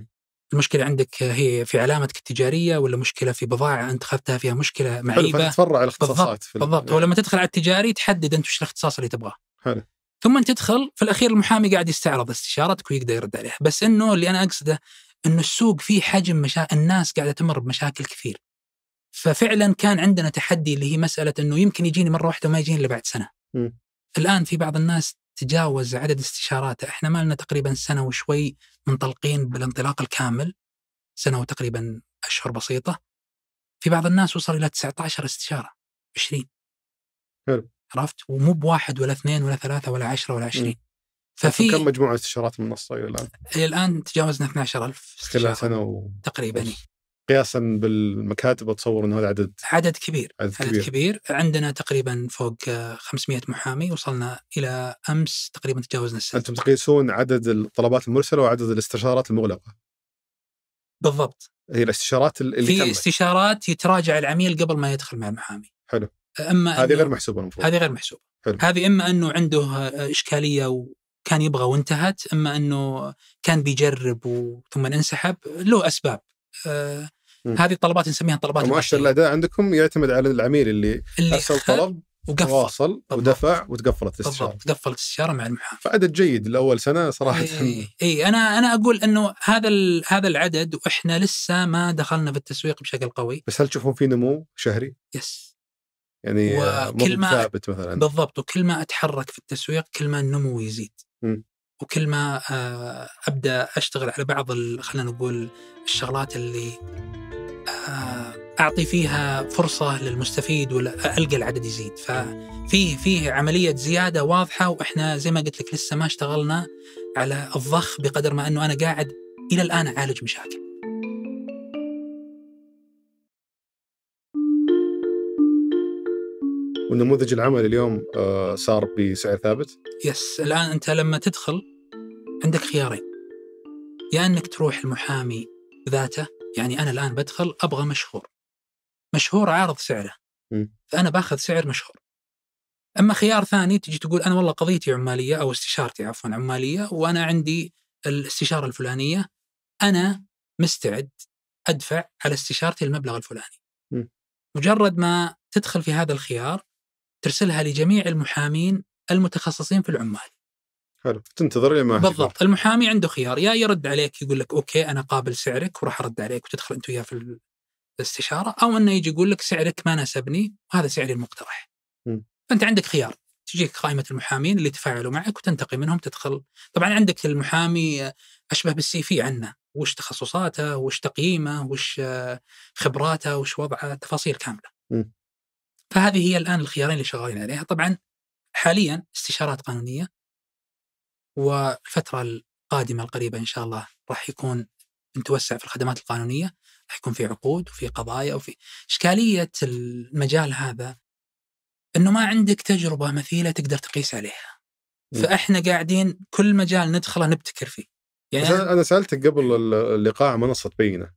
المشكله عندك هي في علامتك التجاريه ولا مشكله في بضاعه انت اخذتها فيها مشكله معيبه فتتفرع الاختصاصات بالضبط, في بالضبط. إيه. ولما تدخل على التجاري تحدد انت وش الاختصاص اللي تبغاه حلو ثم تدخل في الاخير المحامي قاعد يستعرض استشارتك ويقدر يرد عليها بس انه اللي انا اقصده انه السوق فيه حجم مشا... الناس قاعده تمر بمشاكل كثير ففعلا كان عندنا تحدي اللي هي مساله انه يمكن يجيني مره واحده وما يجيني الا بعد سنه م. الان في بعض الناس تجاوز عدد استشاراته احنا ما لنا تقريبا سنه وشوي منطلقين بالانطلاق الكامل سنه وتقريبا اشهر بسيطه في بعض الناس وصل الى 19 استشاره 20 حلو عرفت ومو بواحد ولا اثنين ولا ثلاثه ولا 10 ولا 20 ففي كم مجموعه استشارات المنصه الى الان؟ الى الان تجاوزنا 12000 استشاره خلال سنه و... تقريبا قياسا بالمكاتب اتصور انه هذا عدد عدد كبير عدد كبير, عدد كبير. عندنا تقريبا فوق 500 آه، محامي وصلنا الى امس تقريبا تجاوزنا السنة. انتم تقيسون عدد الطلبات المرسله وعدد الاستشارات المغلقه بالضبط هي الاستشارات اللي في تمت. استشارات يتراجع العميل قبل ما يدخل مع المحامي حلو اما هذه غير محسوبه المفروض هذه غير محسوبه حلو. هذه اما انه عنده آه، اشكاليه و... كان يبغى وانتهت اما انه كان بيجرب ثم انسحب له اسباب أه هذه الطلبات نسميها طلبات مؤشر الاداء عندكم يعتمد على العميل اللي, اللي ارسل طلب وقفل واصل ودفع وتقفلت الاستشاره بالضبط قفلت الاستشاره مع المحامي فعدد جيد لاول سنه صراحه اي, أي انا انا اقول انه هذا هذا العدد واحنا لسه ما دخلنا في التسويق بشكل قوي بس هل تشوفون في نمو شهري؟ يس يعني وكل ما ثابت مثلا بالضبط وكل ما اتحرك في التسويق كل ما النمو يزيد م. وكل ما آه، ابدا اشتغل على بعض خلينا نقول الشغلات اللي آه، اعطي فيها فرصه للمستفيد ولا القى العدد يزيد ففي فيه عمليه زياده واضحه واحنا زي ما قلت لك لسه ما اشتغلنا على الضخ بقدر ما انه انا قاعد الى الان اعالج مشاكل والنموذج العمل اليوم آه، صار بسعر ثابت؟ يس الان انت لما تدخل عندك خيارين يا انك تروح المحامي ذاته يعني انا الان بدخل ابغى مشهور مشهور عارض سعره فانا باخذ سعر مشهور اما خيار ثاني تجي تقول انا والله قضيتي عماليه او استشارتي عفوا عماليه وانا عندي الاستشاره الفلانيه انا مستعد ادفع على استشارتي المبلغ الفلاني. مجرد ما تدخل في هذا الخيار ترسلها لجميع المحامين المتخصصين في العمال. حلو تنتظر لما بالضبط المحامي عنده خيار يا يرد عليك يقول لك اوكي انا قابل سعرك وراح ارد عليك وتدخل انت وياه في الاستشاره او انه يجي يقول لك سعرك ما ناسبني وهذا سعري المقترح. م. فانت عندك خيار تجيك قائمه المحامين اللي تفاعلوا معك وتنتقي منهم تدخل طبعا عندك المحامي اشبه بالسي في عنا وش تخصصاته وش تقييمه وش خبراته وش وضعه تفاصيل كامله. م. فهذه هي الان الخيارين اللي شغالين عليها طبعا حاليا استشارات قانونيه والفترة القادمة القريبة إن شاء الله راح يكون نتوسع في الخدمات القانونية راح يكون في عقود وفي قضايا وفي إشكالية المجال هذا أنه ما عندك تجربة مثيلة تقدر تقيس عليها فإحنا قاعدين كل مجال ندخله نبتكر فيه يعني أنا سألتك قبل اللقاء عن منصة بينة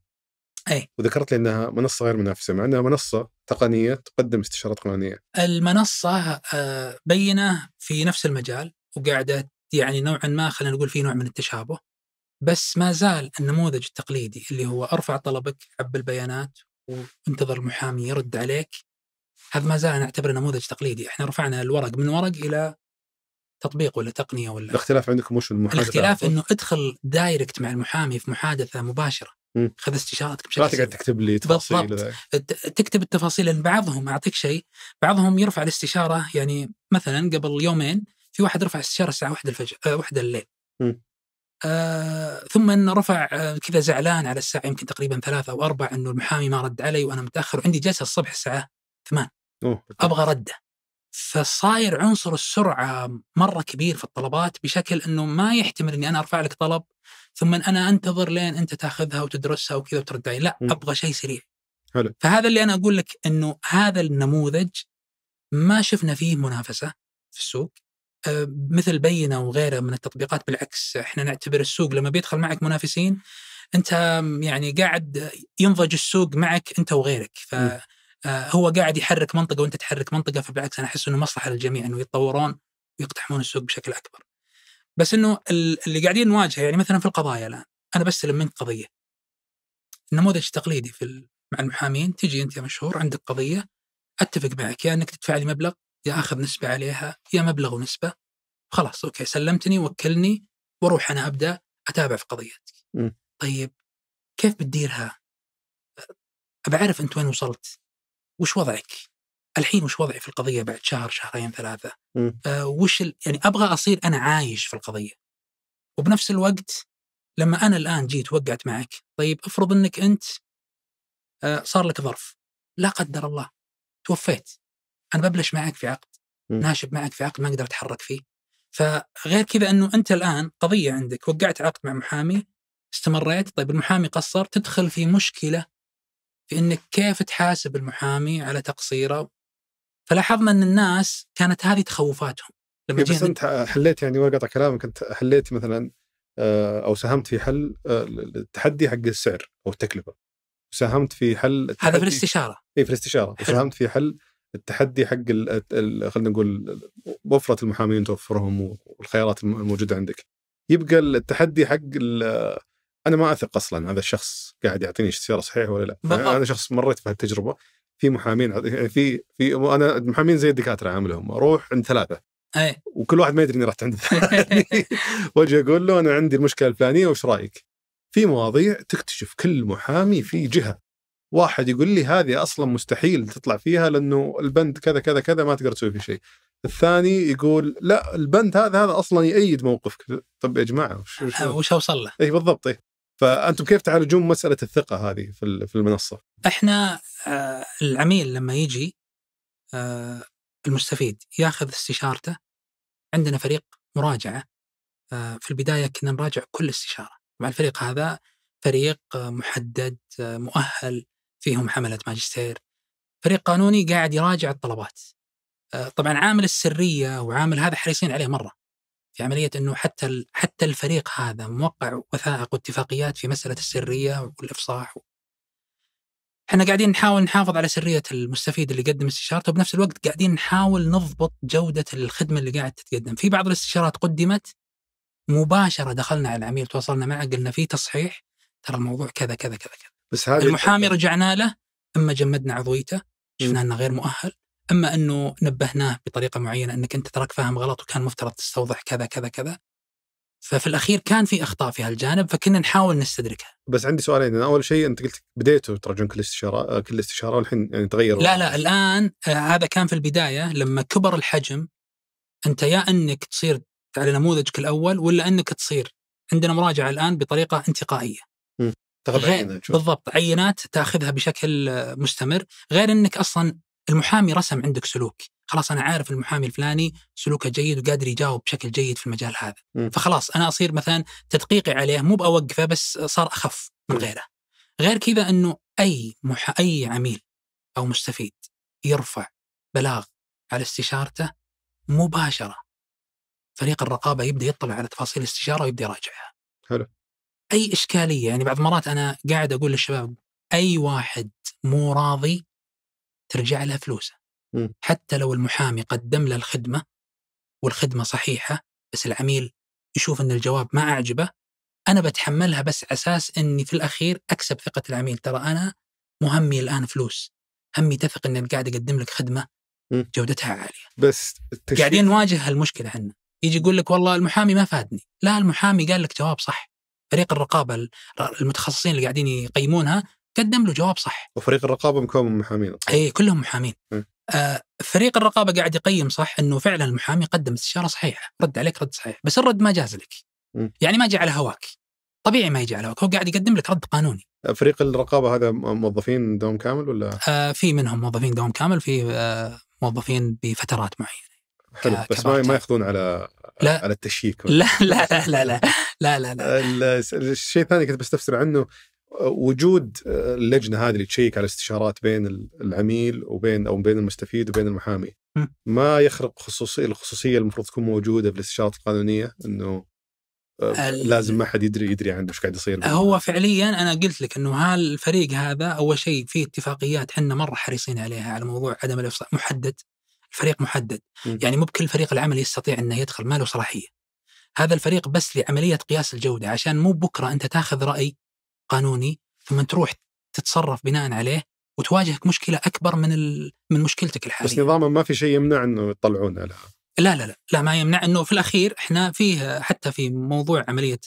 أي. وذكرت لي أنها منصة غير منافسة مع أنها منصة تقنية تقدم استشارات قانونية المنصة آه، بينة في نفس المجال وقاعدة يعني نوعا ما خلينا نقول في نوع من التشابه بس ما زال النموذج التقليدي اللي هو ارفع طلبك عب البيانات وانتظر المحامي يرد عليك هذا ما زال نعتبره نموذج تقليدي احنا رفعنا الورق من ورق الى تطبيق ولا تقنيه ولا الاختلاف عندكم وش المحادثه الاختلاف انه ادخل دايركت مع المحامي في محادثه مباشره خذ استشارتك بشكل لا تقعد تكتب لي تفاصيل بالضبط. تكتب التفاصيل لان بعضهم اعطيك شيء بعضهم يرفع الاستشاره يعني مثلا قبل يومين في واحد رفع السياره الساعه 1 الفجر آه 1 الليل آه ثم انه رفع آه كذا زعلان على الساعه يمكن تقريبا ثلاثة او أربعة انه المحامي ما رد علي وانا متاخر وعندي جلسه الصبح الساعه 8 أوه. ابغى رده فصاير عنصر السرعه مره كبير في الطلبات بشكل انه ما يحتمل اني انا ارفع لك طلب ثم انا انتظر لين انت تاخذها وتدرسها وكذا وترد علي لا م. ابغى شيء سريع حلو. فهذا اللي انا اقول لك انه هذا النموذج ما شفنا فيه منافسه في السوق آه، مثل بينه وغيره من التطبيقات بالعكس احنا نعتبر السوق لما بيدخل معك منافسين انت يعني قاعد ينضج السوق معك انت وغيرك ف إيه. آه، هو قاعد يحرك منطقه وانت تحرك منطقه فبالعكس انا احس انه مصلحه للجميع انه يتطورون ويقتحمون السوق بشكل اكبر. بس انه اللي قاعدين نواجهه يعني مثلا في القضايا الان انا بستلم منك قضيه. النموذج التقليدي في مع المحامين تجي انت يا مشهور عندك قضيه اتفق معك يا انك تدفع لي مبلغ يا اخذ نسبه عليها يا مبلغ ونسبه خلاص اوكي سلمتني وكلني واروح انا ابدا اتابع في قضيتك. م. طيب كيف بتديرها؟ ابى اعرف انت وين وصلت؟ وش وضعك؟ الحين وش وضعي في القضيه بعد شهر شهرين ثلاثه؟ آه وش ال... يعني ابغى اصير انا عايش في القضيه. وبنفس الوقت لما انا الان جيت وقعت معك، طيب افرض انك انت آه صار لك ظرف لا قدر الله توفيت انا ببلش معك في عقد ناشب معك في عقد ما اقدر اتحرك فيه فغير كذا انه انت الان قضيه عندك وقعت عقد مع محامي استمريت طيب المحامي قصر تدخل في مشكله في انك كيف تحاسب المحامي على تقصيره فلاحظنا ان الناس كانت هذه تخوفاتهم لما إيه، بس انت حليت يعني وقطع كلامك انت حليت مثلا آه، او ساهمت في حل آه، التحدي حق السعر او التكلفه ساهمت في حل هذا في الاستشاره اي في الاستشاره ساهمت في حل التحدي حق خلينا نقول وفره المحامين توفرهم والخيارات الموجوده عندك يبقى التحدي حق انا ما اثق اصلا هذا الشخص قاعد يعطيني استشاره صحيح ولا لا انا شخص مريت بهالتجربه في محامين يعني في في انا محامين زي الدكاتره عاملهم اروح عند ثلاثه أي. وكل واحد ما يدري اني رحت عند الثاني [laughs] واجي اقول له انا عندي المشكله الفلانيه وش رايك؟ في مواضيع تكتشف كل محامي في جهه واحد يقول لي هذه اصلا مستحيل تطلع فيها لانه البند كذا كذا كذا ما تقدر تسوي فيه شيء الثاني يقول لا البند هذا هذا اصلا يأيد موقفك طب يا جماعه وش وش, أه، وش اوصل له؟ اي بالضبط اي فانتم كيف تعالجون مساله الثقه هذه في المنصه؟ احنا آه، العميل لما يجي آه، المستفيد ياخذ استشارته عندنا فريق مراجعه في البدايه كنا نراجع كل استشاره مع الفريق هذا فريق محدد مؤهل فيهم حملة ماجستير فريق قانوني قاعد يراجع الطلبات آه، طبعا عامل السرية وعامل هذا حريصين عليه مرة في عملية أنه حتى حتى الفريق هذا موقع وثائق واتفاقيات في مسألة السرية والإفصاح احنا قاعدين نحاول نحافظ على سرية المستفيد اللي قدم استشارته وبنفس الوقت قاعدين نحاول نضبط جودة الخدمة اللي قاعد تتقدم في بعض الاستشارات قدمت مباشرة دخلنا على العميل تواصلنا معه قلنا في تصحيح ترى الموضوع كذا كذا كذا كذا بس هذه المحامي رجعنا له اما جمدنا عضويته شفنا انه غير مؤهل اما انه نبهناه بطريقه معينه انك انت تراك فاهم غلط وكان مفترض تستوضح كذا كذا كذا ففي الاخير كان في اخطاء في هالجانب فكنا نحاول نستدركها. بس عندي سؤالين انا اول شيء انت قلت بديتوا تراجعون كل استشاره كل استشاره والحين يعني تغيروا لا لا الان آه، هذا كان في البدايه لما كبر الحجم انت يا انك تصير على نموذجك الاول ولا انك تصير عندنا مراجعه الان بطريقه انتقائيه. تاخذ عينات بالضبط عينات تاخذها بشكل مستمر غير انك اصلا المحامي رسم عندك سلوك خلاص انا عارف المحامي الفلاني سلوكه جيد وقادر يجاوب بشكل جيد في المجال هذا م. فخلاص انا اصير مثلا تدقيقي عليه مو باوقفه بس صار اخف من غيره غير كذا انه اي مح... اي عميل او مستفيد يرفع بلاغ على استشارته مباشره فريق الرقابه يبدا يطلع على تفاصيل الاستشاره ويبدا يراجعها حلو اي اشكاليه يعني بعض المرات انا قاعد اقول للشباب اي واحد مو راضي ترجع له فلوسه حتى لو المحامي قدم له الخدمه والخدمه صحيحه بس العميل يشوف ان الجواب ما اعجبه انا بتحملها بس اساس اني في الاخير اكسب ثقه العميل ترى انا مهمي الان فلوس همي تثق اني قاعد اقدم لك خدمه جودتها عاليه بس قاعدين نواجه هالمشكله احنا يجي يقول لك والله المحامي ما فادني لا المحامي قال لك جواب صح فريق الرقابه المتخصصين اللي قاعدين يقيمونها قدم له جواب صح وفريق الرقابه مكون من محامين اي كلهم محامين آه فريق الرقابه قاعد يقيم صح انه فعلا المحامي قدم استشاره صحيحه رد عليك رد صحيح بس الرد ما جاز لك م. يعني ما جاء على هواك طبيعي ما يجي على هواك هو قاعد يقدم لك رد قانوني آه، فريق الرقابه هذا موظفين دوام كامل ولا آه في منهم موظفين دوام كامل في آه موظفين بفترات معينه حلو بس ما ياخذون على لا على التشييك لا لا لا لا لا لا لا, لا. الشيء الثاني كنت بستفسر عنه وجود آه، اللجنه هذه اللي تشيك على الاستشارات بين العميل وبين او بين المستفيد وبين المحامي ما يخرق خصوصيه الخصوصيه المفروض تكون موجوده في الاستشارات القانونيه انه آه، لازم ما حد يدري يدري عنه ايش قاعد يصير هو فعليا انا قلت لك انه هالفريق هذا اول شيء فيه اتفاقيات احنا مره حريصين عليها على موضوع عدم الافصاح محدد فريق محدد م. يعني مو بكل فريق العمل يستطيع انه يدخل ما له صلاحيه هذا الفريق بس لعمليه قياس الجوده عشان مو بكره انت تاخذ راي قانوني ثم تروح تتصرف بناء عليه وتواجهك مشكله اكبر من ال... من مشكلتك الحاليه بس نظاما ما في شيء يمنع انه يطلعون لها لا لا لا لا ما يمنع انه في الاخير احنا فيه حتى في موضوع عمليه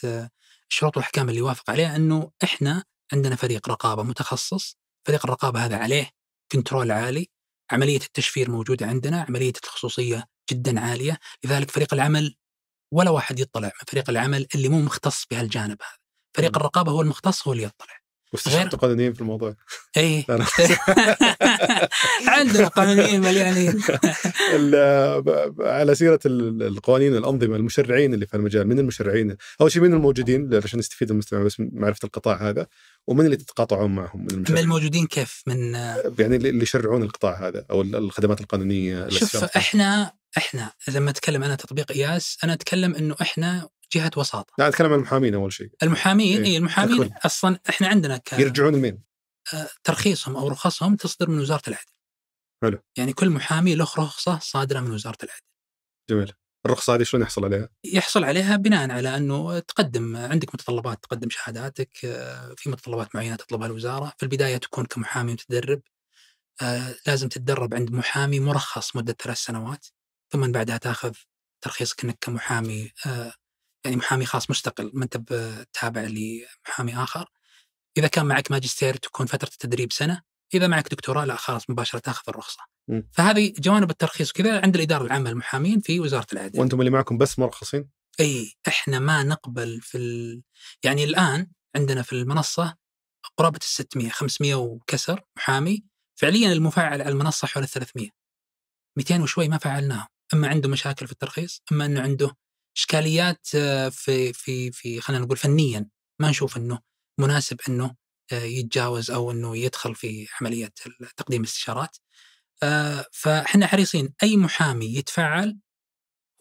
الشروط آه، والاحكام اللي وافق عليها انه احنا عندنا فريق رقابه متخصص فريق الرقابه هذا عليه كنترول عالي عمليه التشفير موجوده عندنا، عمليه الخصوصيه جدا عاليه، لذلك فريق العمل ولا واحد يطلع من فريق العمل اللي مو مختص بهالجانب هذا، فريق الرقابه هو المختص هو اللي يطلع. واستشرت قانونيين في الموضوع اي [laughs] عندنا قانونيين مليانين [laughs] على سيره القوانين الانظمه المشرعين اللي في المجال من المشرعين اول شيء من الموجودين عشان يستفيد المستمع بس معرفه القطاع هذا ومن اللي تتقاطعون معهم من المشرعين؟ من الموجودين كيف من يعني اللي يشرعون القطاع هذا او الخدمات القانونيه شوف احنا احنا لما اتكلم انا تطبيق اياس انا اتكلم انه احنا جهه وساطه لا اتكلم عن المحامين اول شيء المحامين اي إيه المحامين تدخل. اصلا احنا عندنا ك... يرجعون لمين؟ آه، ترخيصهم او رخصهم تصدر من وزاره العدل حلو يعني كل محامي له رخصه صادره من وزاره العدل جميل الرخصه هذه شلون يحصل عليها؟ يحصل عليها بناء على انه تقدم عندك متطلبات تقدم شهاداتك آه، في متطلبات معينه تطلبها الوزاره، في البدايه تكون كمحامي متدرب آه، لازم تتدرب عند محامي مرخص مده ثلاث سنوات ثم بعدها تاخذ ترخيصك انك كمحامي يعني محامي خاص مستقل ما انت تابع لمحامي اخر اذا كان معك ماجستير تكون فتره التدريب سنه اذا معك دكتوراه لا خلاص مباشره تاخذ الرخصه فهذه جوانب الترخيص وكذا عند الاداره العامه للمحامين في وزاره العدل وانتم اللي معكم بس مرخصين اي احنا ما نقبل في ال... يعني الان عندنا في المنصه قرابه ال 600 500 وكسر محامي فعليا المفعل على المنصه حول ال 300 200 وشوي ما فعلناهم اما عنده مشاكل في الترخيص اما انه عنده اشكاليات آه، في في في خلينا نقول فنيا ما نشوف انه مناسب انه آه، يتجاوز او انه يدخل في عمليه تقديم الاستشارات. آه، فاحنا حريصين اي محامي يتفعل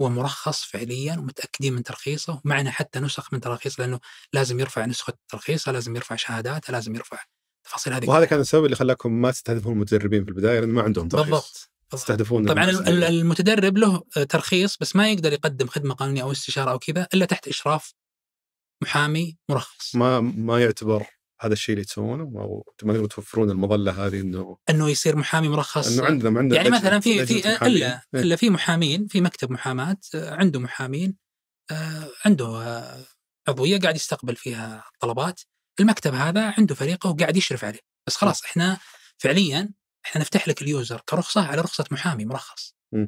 هو مرخص فعليا ومتاكدين من ترخيصه ومعنا حتى نسخ من تراخيصه لانه لازم يرفع نسخه ترخيصه، لازم يرفع شهاداته، لازم يرفع التفاصيل هذه. وهذا كان السبب اللي خلاكم ما تستهدفون المتدربين في البدايه لان ما عندهم ترخيص. بالضبط يستهدفون طبعا المتدرب له ترخيص بس ما يقدر يقدم خدمه قانونيه او استشاره او كذا الا تحت اشراف محامي مرخص ما ما يعتبر هذا الشيء اللي تسوونه او ما توفرون المظله هذه انه انه يصير محامي مرخص انه عندنا عندنا يعني مثلا في في الا إيه. الا في محامين في مكتب محاماه آه، عنده محامين آه، عنده آه، عضويه قاعد يستقبل فيها طلبات المكتب هذا عنده فريقه وقاعد يشرف عليه بس خلاص نعم. احنا فعليا احنا نفتح لك اليوزر كرخصه على رخصه محامي مرخص م.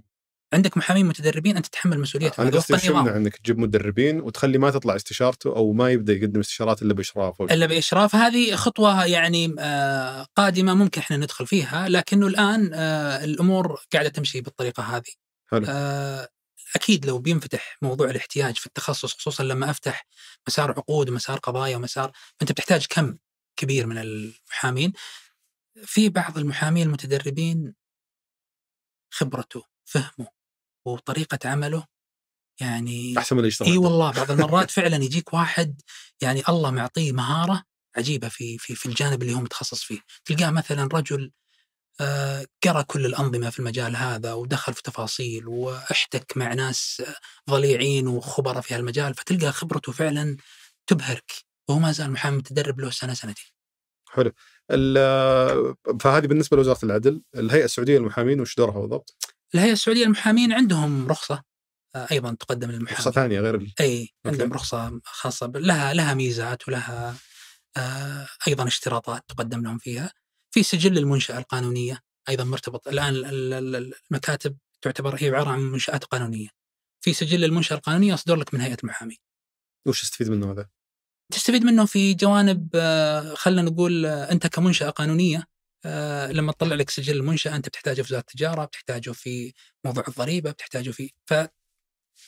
عندك محامين متدربين انت تتحمل مسؤوليه آه انا قصدي انك تجيب مدربين وتخلي ما تطلع استشارته او ما يبدا يقدم استشارات الا باشراف الا باشراف هذه خطوه يعني آه، قادمه ممكن احنا ندخل فيها لكنه الان آه، الامور قاعده تمشي بالطريقه هذه حلو. آه، اكيد لو بينفتح موضوع الاحتياج في التخصص خصوصا لما افتح مسار عقود ومسار قضايا ومسار انت بتحتاج كم كبير من المحامين في بعض المحامين المتدربين خبرته فهمه وطريقة عمله يعني أحسن من الاشتراك إي والله بعض المرات [laughs] فعلا يجيك واحد يعني الله معطيه مهارة عجيبة في في في الجانب اللي هو متخصص فيه تلقاه مثلا رجل آه، قرأ كل الأنظمة في المجال هذا ودخل في تفاصيل واحتك مع ناس ضليعين وخبراء في هالمجال فتلقى خبرته فعلا تبهرك وهو ما زال محامي متدرب له سنة سنتين حلو فهذه بالنسبه لوزاره العدل، الهيئه السعوديه للمحامين وش دورها بالضبط؟ الهيئه السعوديه للمحامين عندهم رخصه آه، ايضا تقدم للمحامين رخصه ثانيه غير ال... اي عندهم رخصه خاصه لها لها ميزات ولها آه، ايضا اشتراطات تقدم لهم فيها. في سجل المنشاه القانونيه ايضا مرتبط الان المكاتب تعتبر هي عباره عن منشات قانونيه. في سجل المنشاه القانونيه يصدر لك من هيئه المحامين. وش استفيد منه هذا؟ تستفيد منه في جوانب آه، خلينا نقول آه، انت كمنشاه قانونيه آه، لما تطلع لك سجل المنشاه انت بتحتاجه في وزاره التجاره، بتحتاجه في موضوع الضريبه، بتحتاجه في ف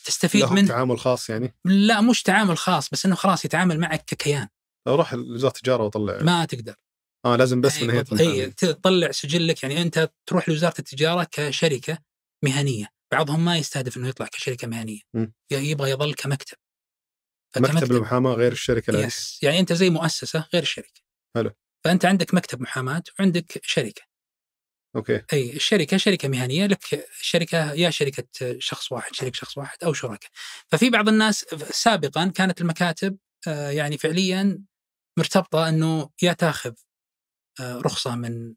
تستفيد منه تعامل خاص يعني؟ لا مش تعامل خاص بس انه خلاص يتعامل معك ككيان روح لوزاره التجاره واطلع ما تقدر اه لازم بس من هيئه اي تطلع سجلك يعني انت تروح لوزاره التجاره كشركه مهنيه، بعضهم ما يستهدف انه يطلع كشركه مهنيه م. يبغى يظل كمكتب مكتب, المحاماه غير الشركه العاديه يس يعني انت زي مؤسسه غير الشركه حلو فانت عندك مكتب محاماه وعندك شركه اوكي اي الشركه شركه مهنيه لك شركه يا شركه شخص واحد شركه شخص واحد او شركاء ففي بعض الناس سابقا كانت المكاتب آه، يعني فعليا مرتبطه انه يا تاخذ آه، رخصه من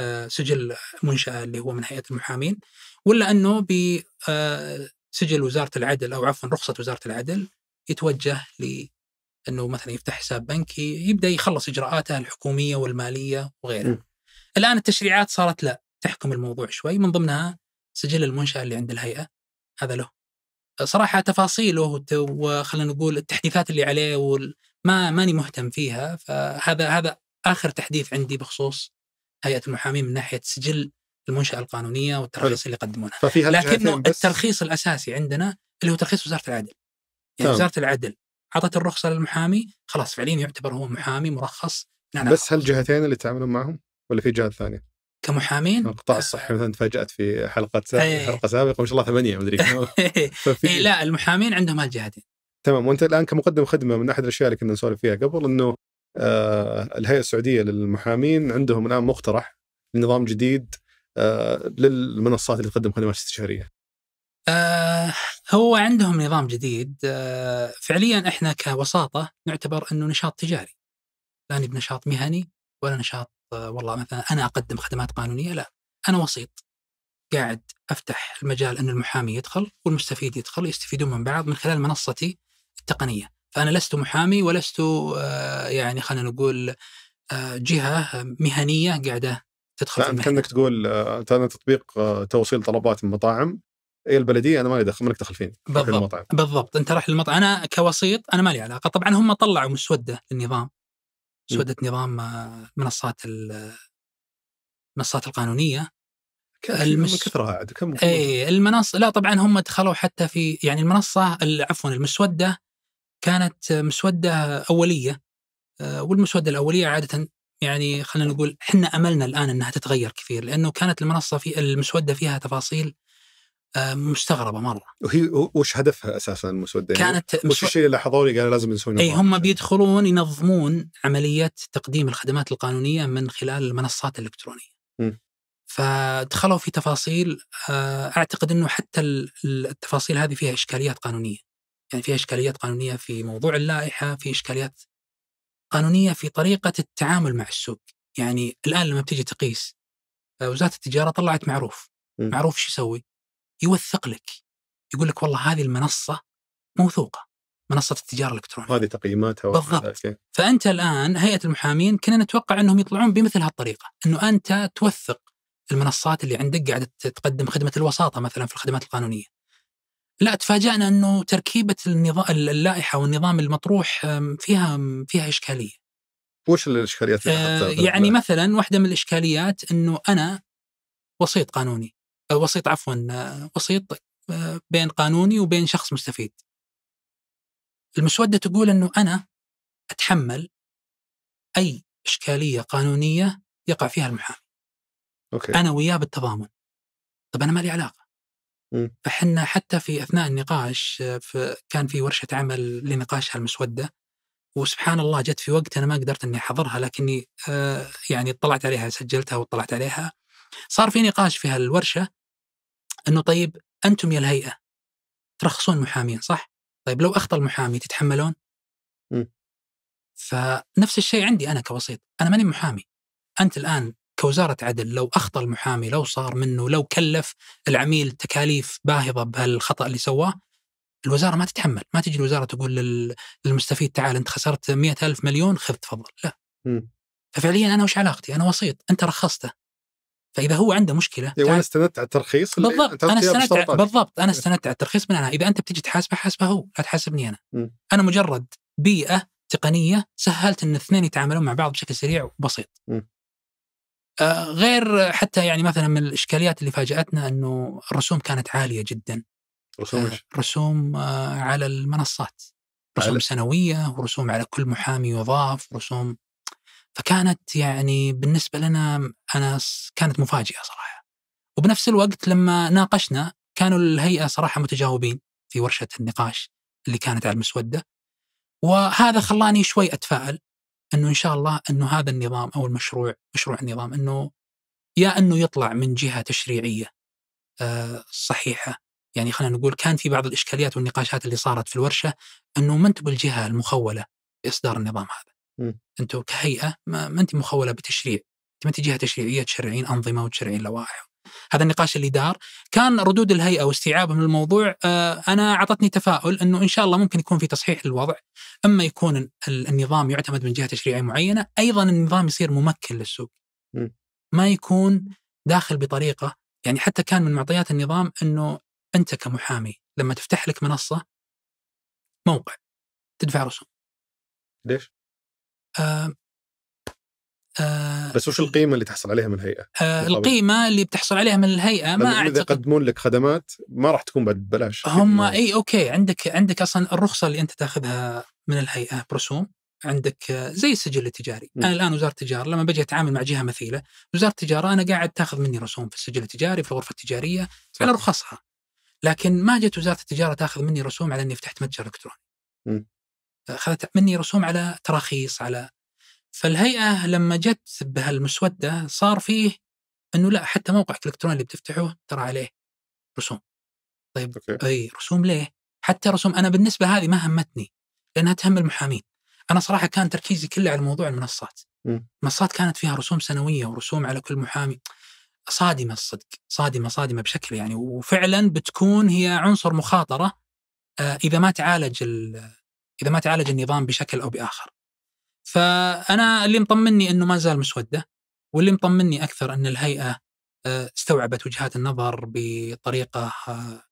آه، سجل منشاه اللي هو من هيئه المحامين ولا انه بسجل وزاره العدل او عفوا رخصه وزاره العدل يتوجه ل انه مثلا يفتح حساب بنكي يبدا يخلص اجراءاته الحكوميه والماليه وغيرها. الان التشريعات صارت لا تحكم الموضوع شوي من ضمنها سجل المنشاه اللي عند الهيئه هذا له. صراحه تفاصيله وخلينا نقول التحديثات اللي عليه وال... ما ماني مهتم فيها فهذا هذا اخر تحديث عندي بخصوص هيئه المحامين من ناحيه سجل المنشاه القانونيه والترخيص اللي يقدمونها. لكنه الترخيص الاساسي عندنا اللي هو ترخيص وزاره العدل. يعني وزاره العدل اعطت الرخصه للمحامي خلاص فعليا يعتبر هو محامي مرخص نعم بس هل اللي تعاملون معهم ولا في جهات ثانيه؟ كمحامين القطاع الصحي مثلا تفاجات في حلقه سابقه إيه. حلقه سابقه ما شاء الله ثمانيه مدري [laughs] إيه. ففي... إيه، لا المحامين عندهم هالجهتين تمام وانت الان كمقدم خدمه من احد الاشياء اللي كنا نسولف فيها قبل انه آه الهيئه السعوديه للمحامين عندهم الان مقترح لنظام جديد آه للمنصات اللي تقدم خدمات استشاريه آه هو عندهم نظام جديد آه فعليا احنا كوساطه نعتبر انه نشاط تجاري لاني بنشاط مهني ولا نشاط آه والله مثلا انا اقدم خدمات قانونيه لا انا وسيط قاعد افتح المجال ان المحامي يدخل والمستفيد يدخل يستفيدون من بعض من خلال منصتي التقنيه فانا لست محامي ولست آه يعني خلينا نقول آه جهه مهنيه قاعده تدخل في كانك تقول كان آه، تطبيق آه، توصيل طلبات المطاعم هي إيه، البلديه انا ما لي دخل مالك دخل فيني بالضبط بالضبط انت راح للمطعم انا كوسيط انا ما لي علاقه طبعا هم طلعوا مسوده للنظام مسوده نظام آه، منصات المنصات القانونيه المس... كثرها عاد كم اي المنصه لا طبعا هم دخلوا حتى في يعني المنصه عفوا المسوده كانت مسوده اوليه آه، والمسوده الاوليه عاده يعني خلينا نقول احنا املنا الان انها تتغير كثير لانه كانت المنصه في المسوده فيها تفاصيل آه، مستغربه مره وهي وش هدفها اساسا المسوده؟ يعني كانت وش الشيء اللي لاحظوه قالوا لازم نسوي اي هم بيدخلون ينظمون عمليه تقديم الخدمات القانونيه من خلال المنصات الالكترونيه. م. فدخلوا في تفاصيل آه، اعتقد انه حتى التفاصيل هذه فيها اشكاليات قانونيه. يعني فيها اشكاليات قانونيه في موضوع اللائحه، في اشكاليات قانونيه في طريقه التعامل مع السوق. يعني الان لما بتيجي تقيس آه، وزاره التجاره طلعت معروف. م. معروف شو يسوي؟ يوثق لك يقول لك والله هذه المنصه موثوقه منصه التجاره الالكترونيه هذه تقييماتها بالضبط فانت الان هيئه المحامين كنا نتوقع انهم يطلعون بمثل هالطريقه انه انت توثق المنصات اللي عندك قاعده تقدم خدمه الوساطه مثلا في الخدمات القانونيه لا تفاجأنا انه تركيبه النظام اللائحه والنظام المطروح فيها فيها اشكاليه وش الاشكاليات اللي آه، يعني مثلا واحده من الاشكاليات انه انا وسيط قانوني آه، وسيط عفوا وسيط آه، بين قانوني وبين شخص مستفيد المسودة تقول أنه أنا أتحمل أي إشكالية قانونية يقع فيها المحامي أوكي. أنا وياه بالتضامن طب أنا ما لي علاقة فحنا حتى في أثناء النقاش في كان في ورشة عمل لنقاش هالمسودة وسبحان الله جت في وقت أنا ما قدرت أني أحضرها لكني آه يعني اطلعت عليها سجلتها واطلعت عليها صار في نقاش في هالورشه انه طيب انتم يا الهيئه ترخصون محامين صح؟ طيب لو اخطا المحامي تتحملون؟ م. فنفس الشيء عندي انا كوسيط، انا ماني محامي. انت الان كوزاره عدل لو اخطا المحامي لو صار منه لو كلف العميل تكاليف باهظه بهالخطا اللي سواه الوزاره ما تتحمل، ما تجي الوزاره تقول للمستفيد تعال انت خسرت مئة ألف مليون خذ تفضل، لا. م. ففعليا انا وش علاقتي؟ انا وسيط، انت رخصته. فاذا هو عنده مشكله اي وانا استندت على الترخيص بالضبط انا استندت بالضبط انا استندت على الترخيص من أنا. اذا انت بتجي تحاسبه حاسبه هو لا تحاسبني انا م. انا مجرد بيئه تقنيه سهلت ان الاثنين يتعاملون مع بعض بشكل سريع وبسيط آه غير حتى يعني مثلا من الاشكاليات اللي فاجاتنا انه الرسوم كانت عاليه جدا رسوم آه رسوم آه على المنصات رسوم على... سنويه ورسوم على كل محامي يضاف رسوم فكانت يعني بالنسبه لنا انا كانت مفاجئه صراحه. وبنفس الوقت لما ناقشنا كانوا الهيئه صراحه متجاوبين في ورشه النقاش اللي كانت على المسوده. وهذا خلاني شوي اتفائل انه ان شاء الله انه هذا النظام او المشروع مشروع النظام انه يا انه يطلع من جهه تشريعيه آه، صحيحه يعني خلينا نقول كان في بعض الاشكاليات والنقاشات اللي صارت في الورشه انه ما انتم بالجهه المخوله باصدار النظام هذا. انتم كهيئه أه؟ ما, ما انت مخوله بتشريع انت ما انت جهه تشريعيه تشرعين انظمه وتشرعين لوائح هذا النقاش اللي دار كان ردود الهيئه واستيعابهم للموضوع آه، انا اعطتني تفاؤل انه ان شاء الله ممكن يكون في تصحيح للوضع اما يكون النظام يعتمد من جهه تشريعيه معينه ايضا النظام يصير ممكن للسوق ما يكون داخل بطريقه يعني حتى كان من معطيات النظام انه انت كمحامي لما تفتح لك منصه موقع تدفع رسوم ليش؟ آه،, آه بس وش القيمة اللي تحصل عليها من الهيئة؟ آه القيمة اللي بتحصل عليها من الهيئة ما أعتقد إذا يقدمون لك خدمات ما راح تكون بعد ببلاش هم أي أوكي عندك عندك أصلا الرخصة اللي أنت تاخذها من الهيئة برسوم عندك آه، زي السجل التجاري، م. أنا الآن وزارة التجارة لما بجي أتعامل مع جهة مثيلة، وزارة التجارة أنا قاعد تاخذ مني رسوم في السجل التجاري في الغرفة التجارية صح. على رخصها لكن ما جت وزارة التجارة تاخذ مني رسوم على أني فتحت متجر إلكتروني. م. اخذت مني رسوم على تراخيص على فالهيئه لما جت بهالمسوده صار فيه انه لا حتى موقعك الالكتروني اللي بتفتحه ترى عليه رسوم طيب أوكي. اي رسوم ليه؟ حتى رسوم انا بالنسبه هذه ما همتني لانها تهم المحامين انا صراحه كان تركيزي كله على موضوع المنصات م. المنصات كانت فيها رسوم سنويه ورسوم على كل محامي صادمه الصدق صادمه صادمه بشكل يعني وفعلا بتكون هي عنصر مخاطره آه، اذا ما تعالج اذا ما تعالج النظام بشكل او باخر. فانا اللي مطمني انه ما زال مسوده واللي مطمني اكثر ان الهيئه آه، استوعبت وجهات النظر بطريقه آه،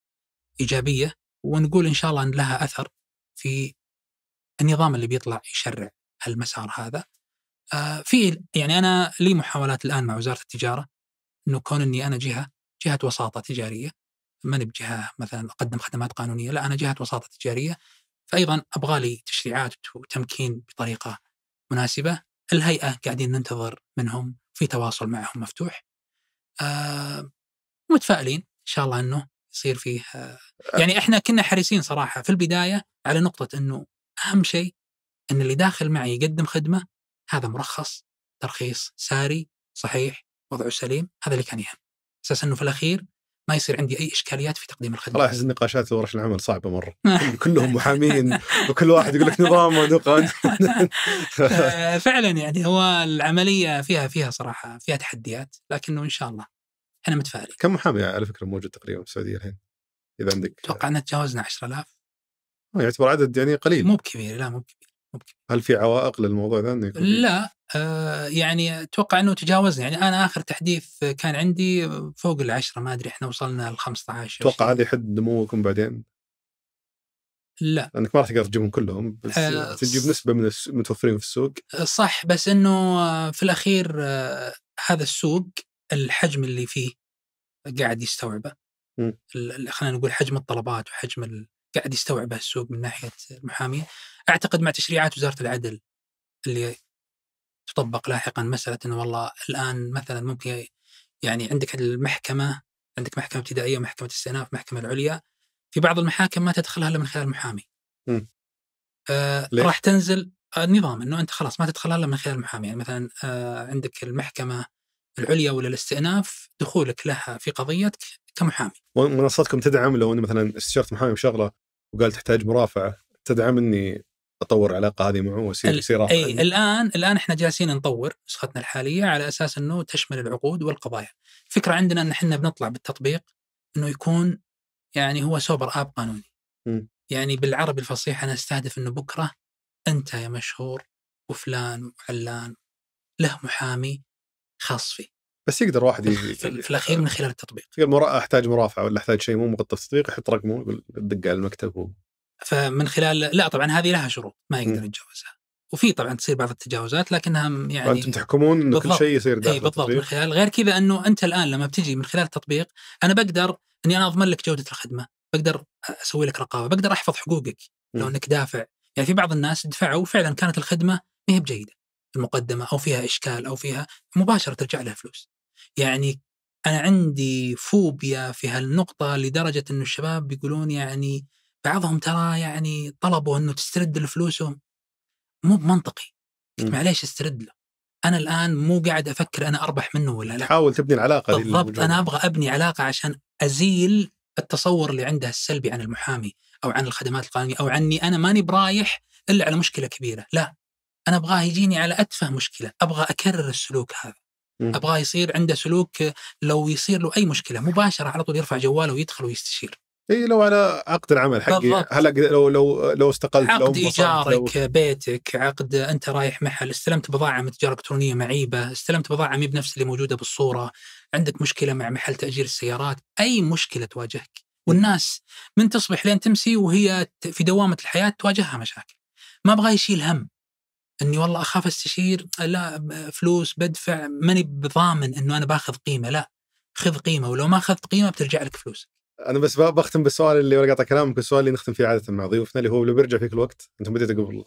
ايجابيه ونقول ان شاء الله ان لها اثر في النظام اللي بيطلع يشرع هالمسار هذا. آه، في يعني انا لي محاولات الان مع وزاره التجاره انه كون اني انا جهه جهه وساطه تجاريه ماني بجهه مثلا اقدم خدمات قانونيه لا انا جهه وساطه تجاريه فايضا ابغى لي تشريعات وتمكين بطريقه مناسبه الهيئه قاعدين ننتظر منهم في تواصل معهم مفتوح آه متفائلين ان شاء الله انه يصير فيه آه، يعني احنا كنا حريصين صراحه في البدايه على نقطه انه اهم شيء ان اللي داخل معي يقدم خدمه هذا مرخص ترخيص ساري صحيح وضعه سليم هذا اللي كان يهم اساس انه في الاخير ما يصير عندي اي اشكاليات في تقديم الخدمه. الله يحسن النقاشات ورش العمل صعبه مره [laughs] كلهم محامين وكل واحد يقول لك نظام ونقد [laughs] آه، فعلا يعني هو العمليه فيها فيها صراحه فيها تحديات لكنه ان شاء الله انا متفائل. كم محامي على فكره موجود تقريبا في السعوديه الحين؟ اذا عندك اتوقع ان تجاوزنا 10000 آه، يعتبر عدد يعني قليل مو بكبير لا مو بكبير مو بكبير هل في عوائق للموضوع ذا؟ لا آه، يعني اتوقع انه تجاوزنا يعني انا اخر تحديث كان عندي فوق العشرة ما ادري احنا وصلنا ل 15 اتوقع هذا يحد نموكم بعدين لا لانك ما راح تقدر تجيبهم كلهم بس أه تجيب نسبه من المتوفرين في السوق آه، صح بس انه آه، في الاخير هذا السوق الحجم اللي فيه قاعد يستوعبه خلينا نقول حجم الطلبات وحجم ال... قاعد يستوعبه السوق من ناحيه المحاميه اعتقد مع تشريعات وزاره العدل اللي تطبق لاحقا مساله انه والله الان مثلا ممكن يعني عندك المحكمه عندك محكمه ابتدائيه ومحكمه استئناف محكمه العليا في بعض المحاكم ما تدخلها الا من خلال محامي. آه راح تنزل النظام انه انت خلاص ما تدخلها الا من خلال المحامي يعني مثلا آه عندك المحكمه العليا ولا الاستئناف دخولك لها في قضيتك كمحامي. منصتكم تدعم لو اني مثلا استشرت محامي بشغله وقال تحتاج مرافعه تدعم اني اطور العلاقه هذه معه واصير صراع اي يعني. الان الان احنا جالسين نطور نسختنا الحاليه على اساس انه تشمل العقود والقضايا. فكره عندنا ان احنا بنطلع بالتطبيق انه يكون يعني هو سوبر اب قانوني. م. يعني بالعربي الفصيح انا استهدف انه بكره انت يا مشهور وفلان وعلان له محامي خاص فيه. بس يقدر واحد يجي في الاخير من خلال التطبيق. يقول احتاج مرافعه ولا احتاج شيء مو مغطى التطبيق يحط رقمه يقول دق على المكتب فمن خلال لا طبعا هذه لها شروط ما يقدر يتجاوزها وفي طبعا تصير بعض التجاوزات لكنها يعني انتم تحكمون انه كل شيء يصير داخل اي بالضبط من خلال غير كذا انه انت الان لما بتجي من خلال التطبيق انا بقدر اني انا اضمن لك جوده الخدمه بقدر اسوي لك رقابه بقدر احفظ حقوقك لو انك دافع يعني في بعض الناس دفعوا وفعلا كانت الخدمه ما هي بجيده المقدمه او فيها اشكال او فيها مباشره ترجع لها فلوس يعني انا عندي فوبيا في هالنقطه لدرجه انه الشباب بيقولون يعني بعضهم ترى يعني طلبوا انه تسترد لفلوسهم مو بمنطقي قلت إمم. معليش استرد له انا الان مو قاعد افكر انا اربح منه ولا لا تحاول تبني العلاقه بالضبط انا ابغى ابني علاقه عشان ازيل التصور اللي عنده السلبي عن المحامي او عن الخدمات القانونيه او عني انا ماني برايح الا على مشكله كبيره لا انا ابغاه يجيني على اتفه مشكله ابغى اكرر السلوك هذا إمم. ابغاه يصير عنده سلوك لو يصير له اي مشكله مباشره على طول يرفع جواله ويدخل ويستشير اي لو انا عقد العمل حقي هلا لو لو لو استقلت عقد لو ايجارك لو... بيتك عقد انت رايح محل استلمت بضاعه من تجاره الكترونيه معيبه استلمت بضاعه مي بنفس اللي موجوده بالصوره عندك مشكله مع محل تاجير السيارات اي مشكله تواجهك والناس من تصبح لين تمسي وهي في دوامه الحياه تواجهها مشاكل ما ابغى يشيل هم اني والله اخاف استشير لا فلوس بدفع ماني بضامن انه انا باخذ قيمه لا خذ قيمه ولو ما اخذت قيمه بترجع لك فلوسك انا بس بختم بالسؤال اللي ولا قاطع كلامك السؤال اللي نختم فيه عاده مع ضيوفنا اللي هو لو بيرجع فيك الوقت انتم بديتوا قبل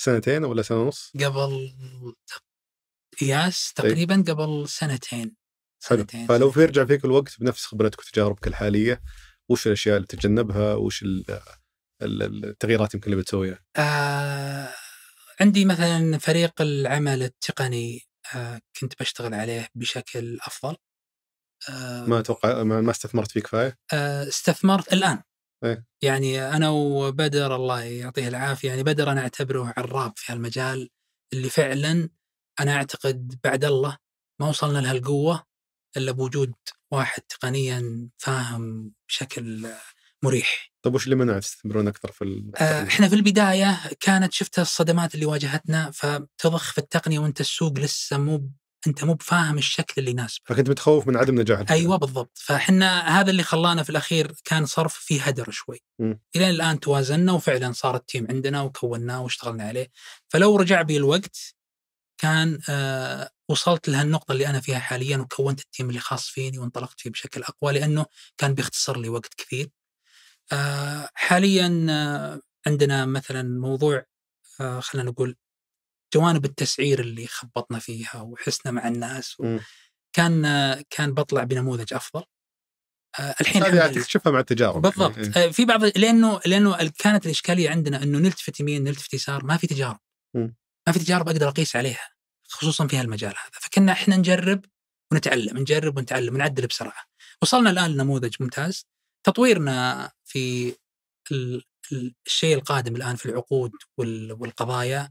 سنتين ولا سنه ونص؟ قبل ياس طيب. تقريبا أي. قبل سنتين حلو سنتين فلو بيرجع فيك الوقت بنفس خبرتك وتجاربك الحاليه وش الاشياء اللي تتجنبها وش التغييرات يمكن اللي بتسويها؟ آه عندي مثلا فريق العمل التقني آه كنت بشتغل عليه بشكل افضل آه، ما اتوقع ما استثمرت فيه كفايه؟ آه، استثمرت الان إيه؟ يعني انا وبدر الله يعطيه العافيه يعني بدر انا اعتبره عراب في هالمجال اللي فعلا انا اعتقد بعد الله ما وصلنا لهالقوه الا بوجود واحد تقنيا فاهم بشكل مريح. طيب وش اللي منع تستثمرون اكثر في التقنية؟ آه، احنا في البدايه كانت شفت الصدمات اللي واجهتنا فتضخ في التقنيه وانت السوق لسه مو انت مو بفاهم الشكل اللي يناسب فكنت متخوف من عدم نجاح ايوه بالضبط فاحنا هذا اللي خلانا في الاخير كان صرف فيه هدر شوي الى الان توازنا وفعلا صار التيم عندنا وكوناه واشتغلنا عليه فلو رجع بي الوقت كان آه وصلت لهالنقطه اللي انا فيها حاليا وكونت التيم اللي خاص فيني وانطلقت فيه بشكل اقوى لانه كان بيختصر لي وقت كثير آه حاليا آه عندنا مثلا موضوع آه خلينا نقول جوانب التسعير اللي خبطنا فيها وحسنا مع الناس كان كان بطلع بنموذج افضل آه، الحين هذه تشوفها مع التجارب يعني، بالضبط يعني. في بعض لانه لانه كانت الاشكاليه عندنا انه نلتفت يمين نلتفت يسار ما في تجارب ما في تجارب اقدر اقيس عليها خصوصا في هالمجال هذا فكنا احنا نجرب ونتعلم نجرب ونتعلم ونعدل بسرعه وصلنا الان لنموذج ممتاز تطويرنا في الشيء القادم الان في العقود والقضايا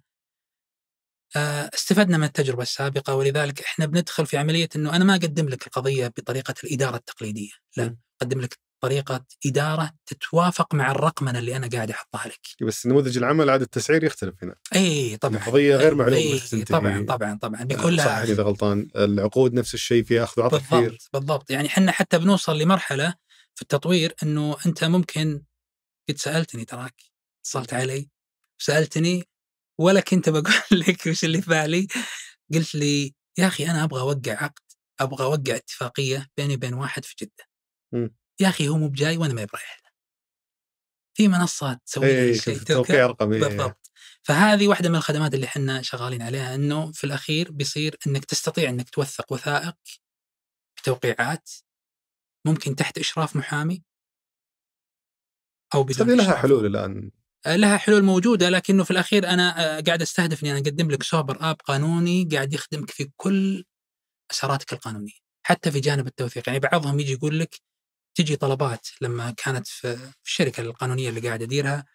آه، استفدنا من التجربة السابقة ولذلك احنا بندخل في عملية انه انا ما اقدم لك القضية بطريقة الإدارة التقليدية، لا اقدم لك طريقة إدارة تتوافق مع الرقمنة اللي أنا قاعد أحطها لك. إيه، بس نموذج العمل عاد التسعير يختلف هنا. اي إيه، إيه، طبعا. قضية غير معلومة اي طبعا طبعا طبعا آه، بكل صح إذا غلطان، العقود نفس الشيء فيها أخذ وعطاء كثير. بالضبط بالضبط يعني احنا حتى بنوصل لمرحلة في التطوير أنه أنت ممكن قد سألتني تراك اتصلت علي سألتني ولا كنت بقول [laughs] لك وش اللي في بالي قلت لي يا اخي انا ابغى اوقع عقد ابغى اوقع اتفاقيه بيني وبين واحد في جده م. يا اخي هو مو بجاي وانا ما برايح له في منصات تسوي إيه، شيء توقيع رقمي إيه. بالضبط فهذه واحده من الخدمات اللي احنا شغالين عليها انه في الاخير بيصير انك تستطيع انك توثق وثائق بتوقيعات ممكن تحت اشراف محامي او بدون طيب، لها حلول الان لها حلول موجوده لكنه في الاخير انا آه، قاعد استهدف اني انا اقدم لك سوبر اب قانوني قاعد يخدمك في كل مساراتك القانونيه حتى في جانب التوثيق يعني بعضهم يجي يقول لك تجي طلبات لما كانت في الشركه القانونيه اللي قاعد اديرها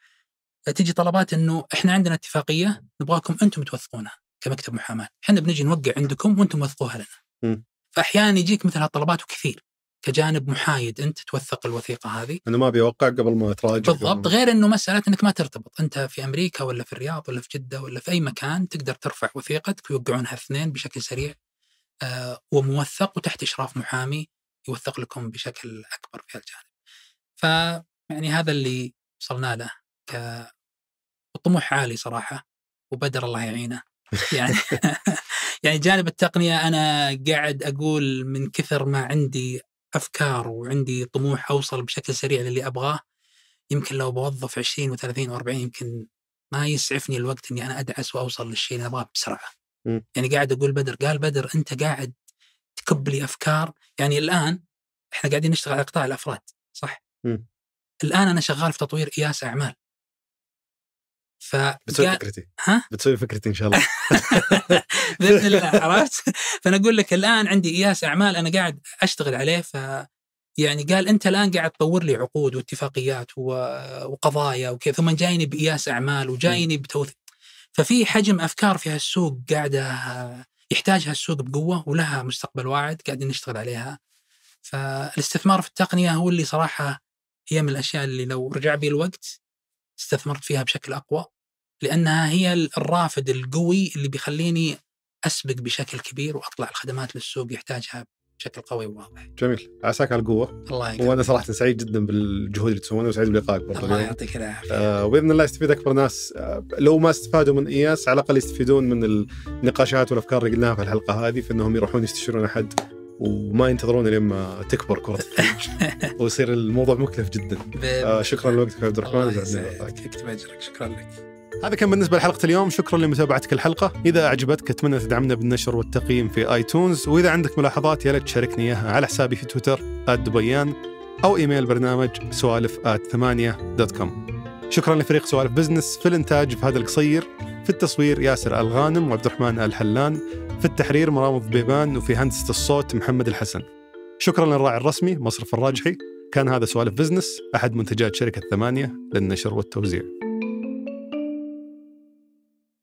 آه، تجي طلبات انه احنا عندنا اتفاقيه نبغاكم انتم توثقونها كمكتب محاماه، احنا بنجي نوقع عندكم وانتم وثقوها لنا. م. فاحيانا يجيك مثل هالطلبات وكثير. كجانب محايد انت توثق الوثيقه هذه انا ما بيوقع اوقع قبل ما اتراجع بالضبط غير انه مساله انك ما ترتبط انت في امريكا ولا في الرياض ولا في جده ولا في اي مكان تقدر ترفع وثيقتك ويوقعونها اثنين بشكل سريع آه وموثق وتحت اشراف محامي يوثق لكم بشكل اكبر في الجانب ف يعني هذا اللي وصلنا له ك الطموح عالي صراحه وبدر الله يعينه [laughs] يعني [laughs] يعني جانب التقنيه انا قاعد اقول من كثر ما عندي افكار وعندي طموح اوصل بشكل سريع للي ابغاه يمكن لو بوظف 20 و30 و40 يمكن ما يسعفني الوقت اني انا ادعس واوصل للشيء اللي ابغاه بسرعه. م. يعني قاعد اقول بدر قال بدر انت قاعد تكب لي افكار يعني الان احنا قاعدين نشتغل على قطاع الافراد صح؟ م. الان انا شغال في تطوير قياس اعمال ف بتسوي جا... فكرتي ها؟ بتسوي فكرتي ان شاء الله [laughs] باذن الله عرفت؟ فانا اقول لك الان عندي اياس اعمال انا قاعد اشتغل عليه ف يعني قال انت الان قاعد تطور لي عقود واتفاقيات و... وقضايا وكذا ثم جايني باياس اعمال وجايني بتوثيق ففي حجم افكار في هالسوق قاعده يحتاجها السوق بقوه ولها مستقبل واعد قاعدين نشتغل عليها فالاستثمار في التقنيه هو اللي صراحه هي من الاشياء اللي لو رجع بي الوقت استثمرت فيها بشكل اقوى لانها هي الرافد القوي اللي بيخليني اسبق بشكل كبير واطلع الخدمات للسوق يحتاجها بشكل قوي وواضح. جميل، عساك على القوه. الله يقوي. وانا صراحه سعيد جدا بالجهود اللي تسوونها وسعيد بلقائك برضه. الله يعطيك العافيه. آه وباذن الله يستفيد اكبر ناس آه لو ما استفادوا من اياس على الاقل يستفيدون من النقاشات والافكار اللي قلناها في الحلقه هذه في انهم يروحون يستشيرون احد وما ينتظرون لما تكبر كرة [laughs] ويصير الموضوع مكلف جدا آه شكرا لوقتك عبد الرحمن اكتب اجرك شكرا لك هذا كان بالنسبة لحلقة اليوم شكرا لمتابعتك الحلقة إذا أعجبتك أتمنى تدعمنا بالنشر والتقييم في آي تونز وإذا عندك ملاحظات يا تشاركني إياها على حسابي في تويتر @دبيان أو إيميل برنامج سوالف كوم شكرا لفريق سوالف بزنس في الإنتاج في هذا القصير في التصوير ياسر الغانم وعبد الرحمن الحلان في التحرير مرام بيبان وفي هندسة الصوت محمد الحسن شكرا للراعي الرسمي مصرف الراجحي كان هذا سوالف بزنس أحد منتجات شركة ثمانية للنشر والتوزيع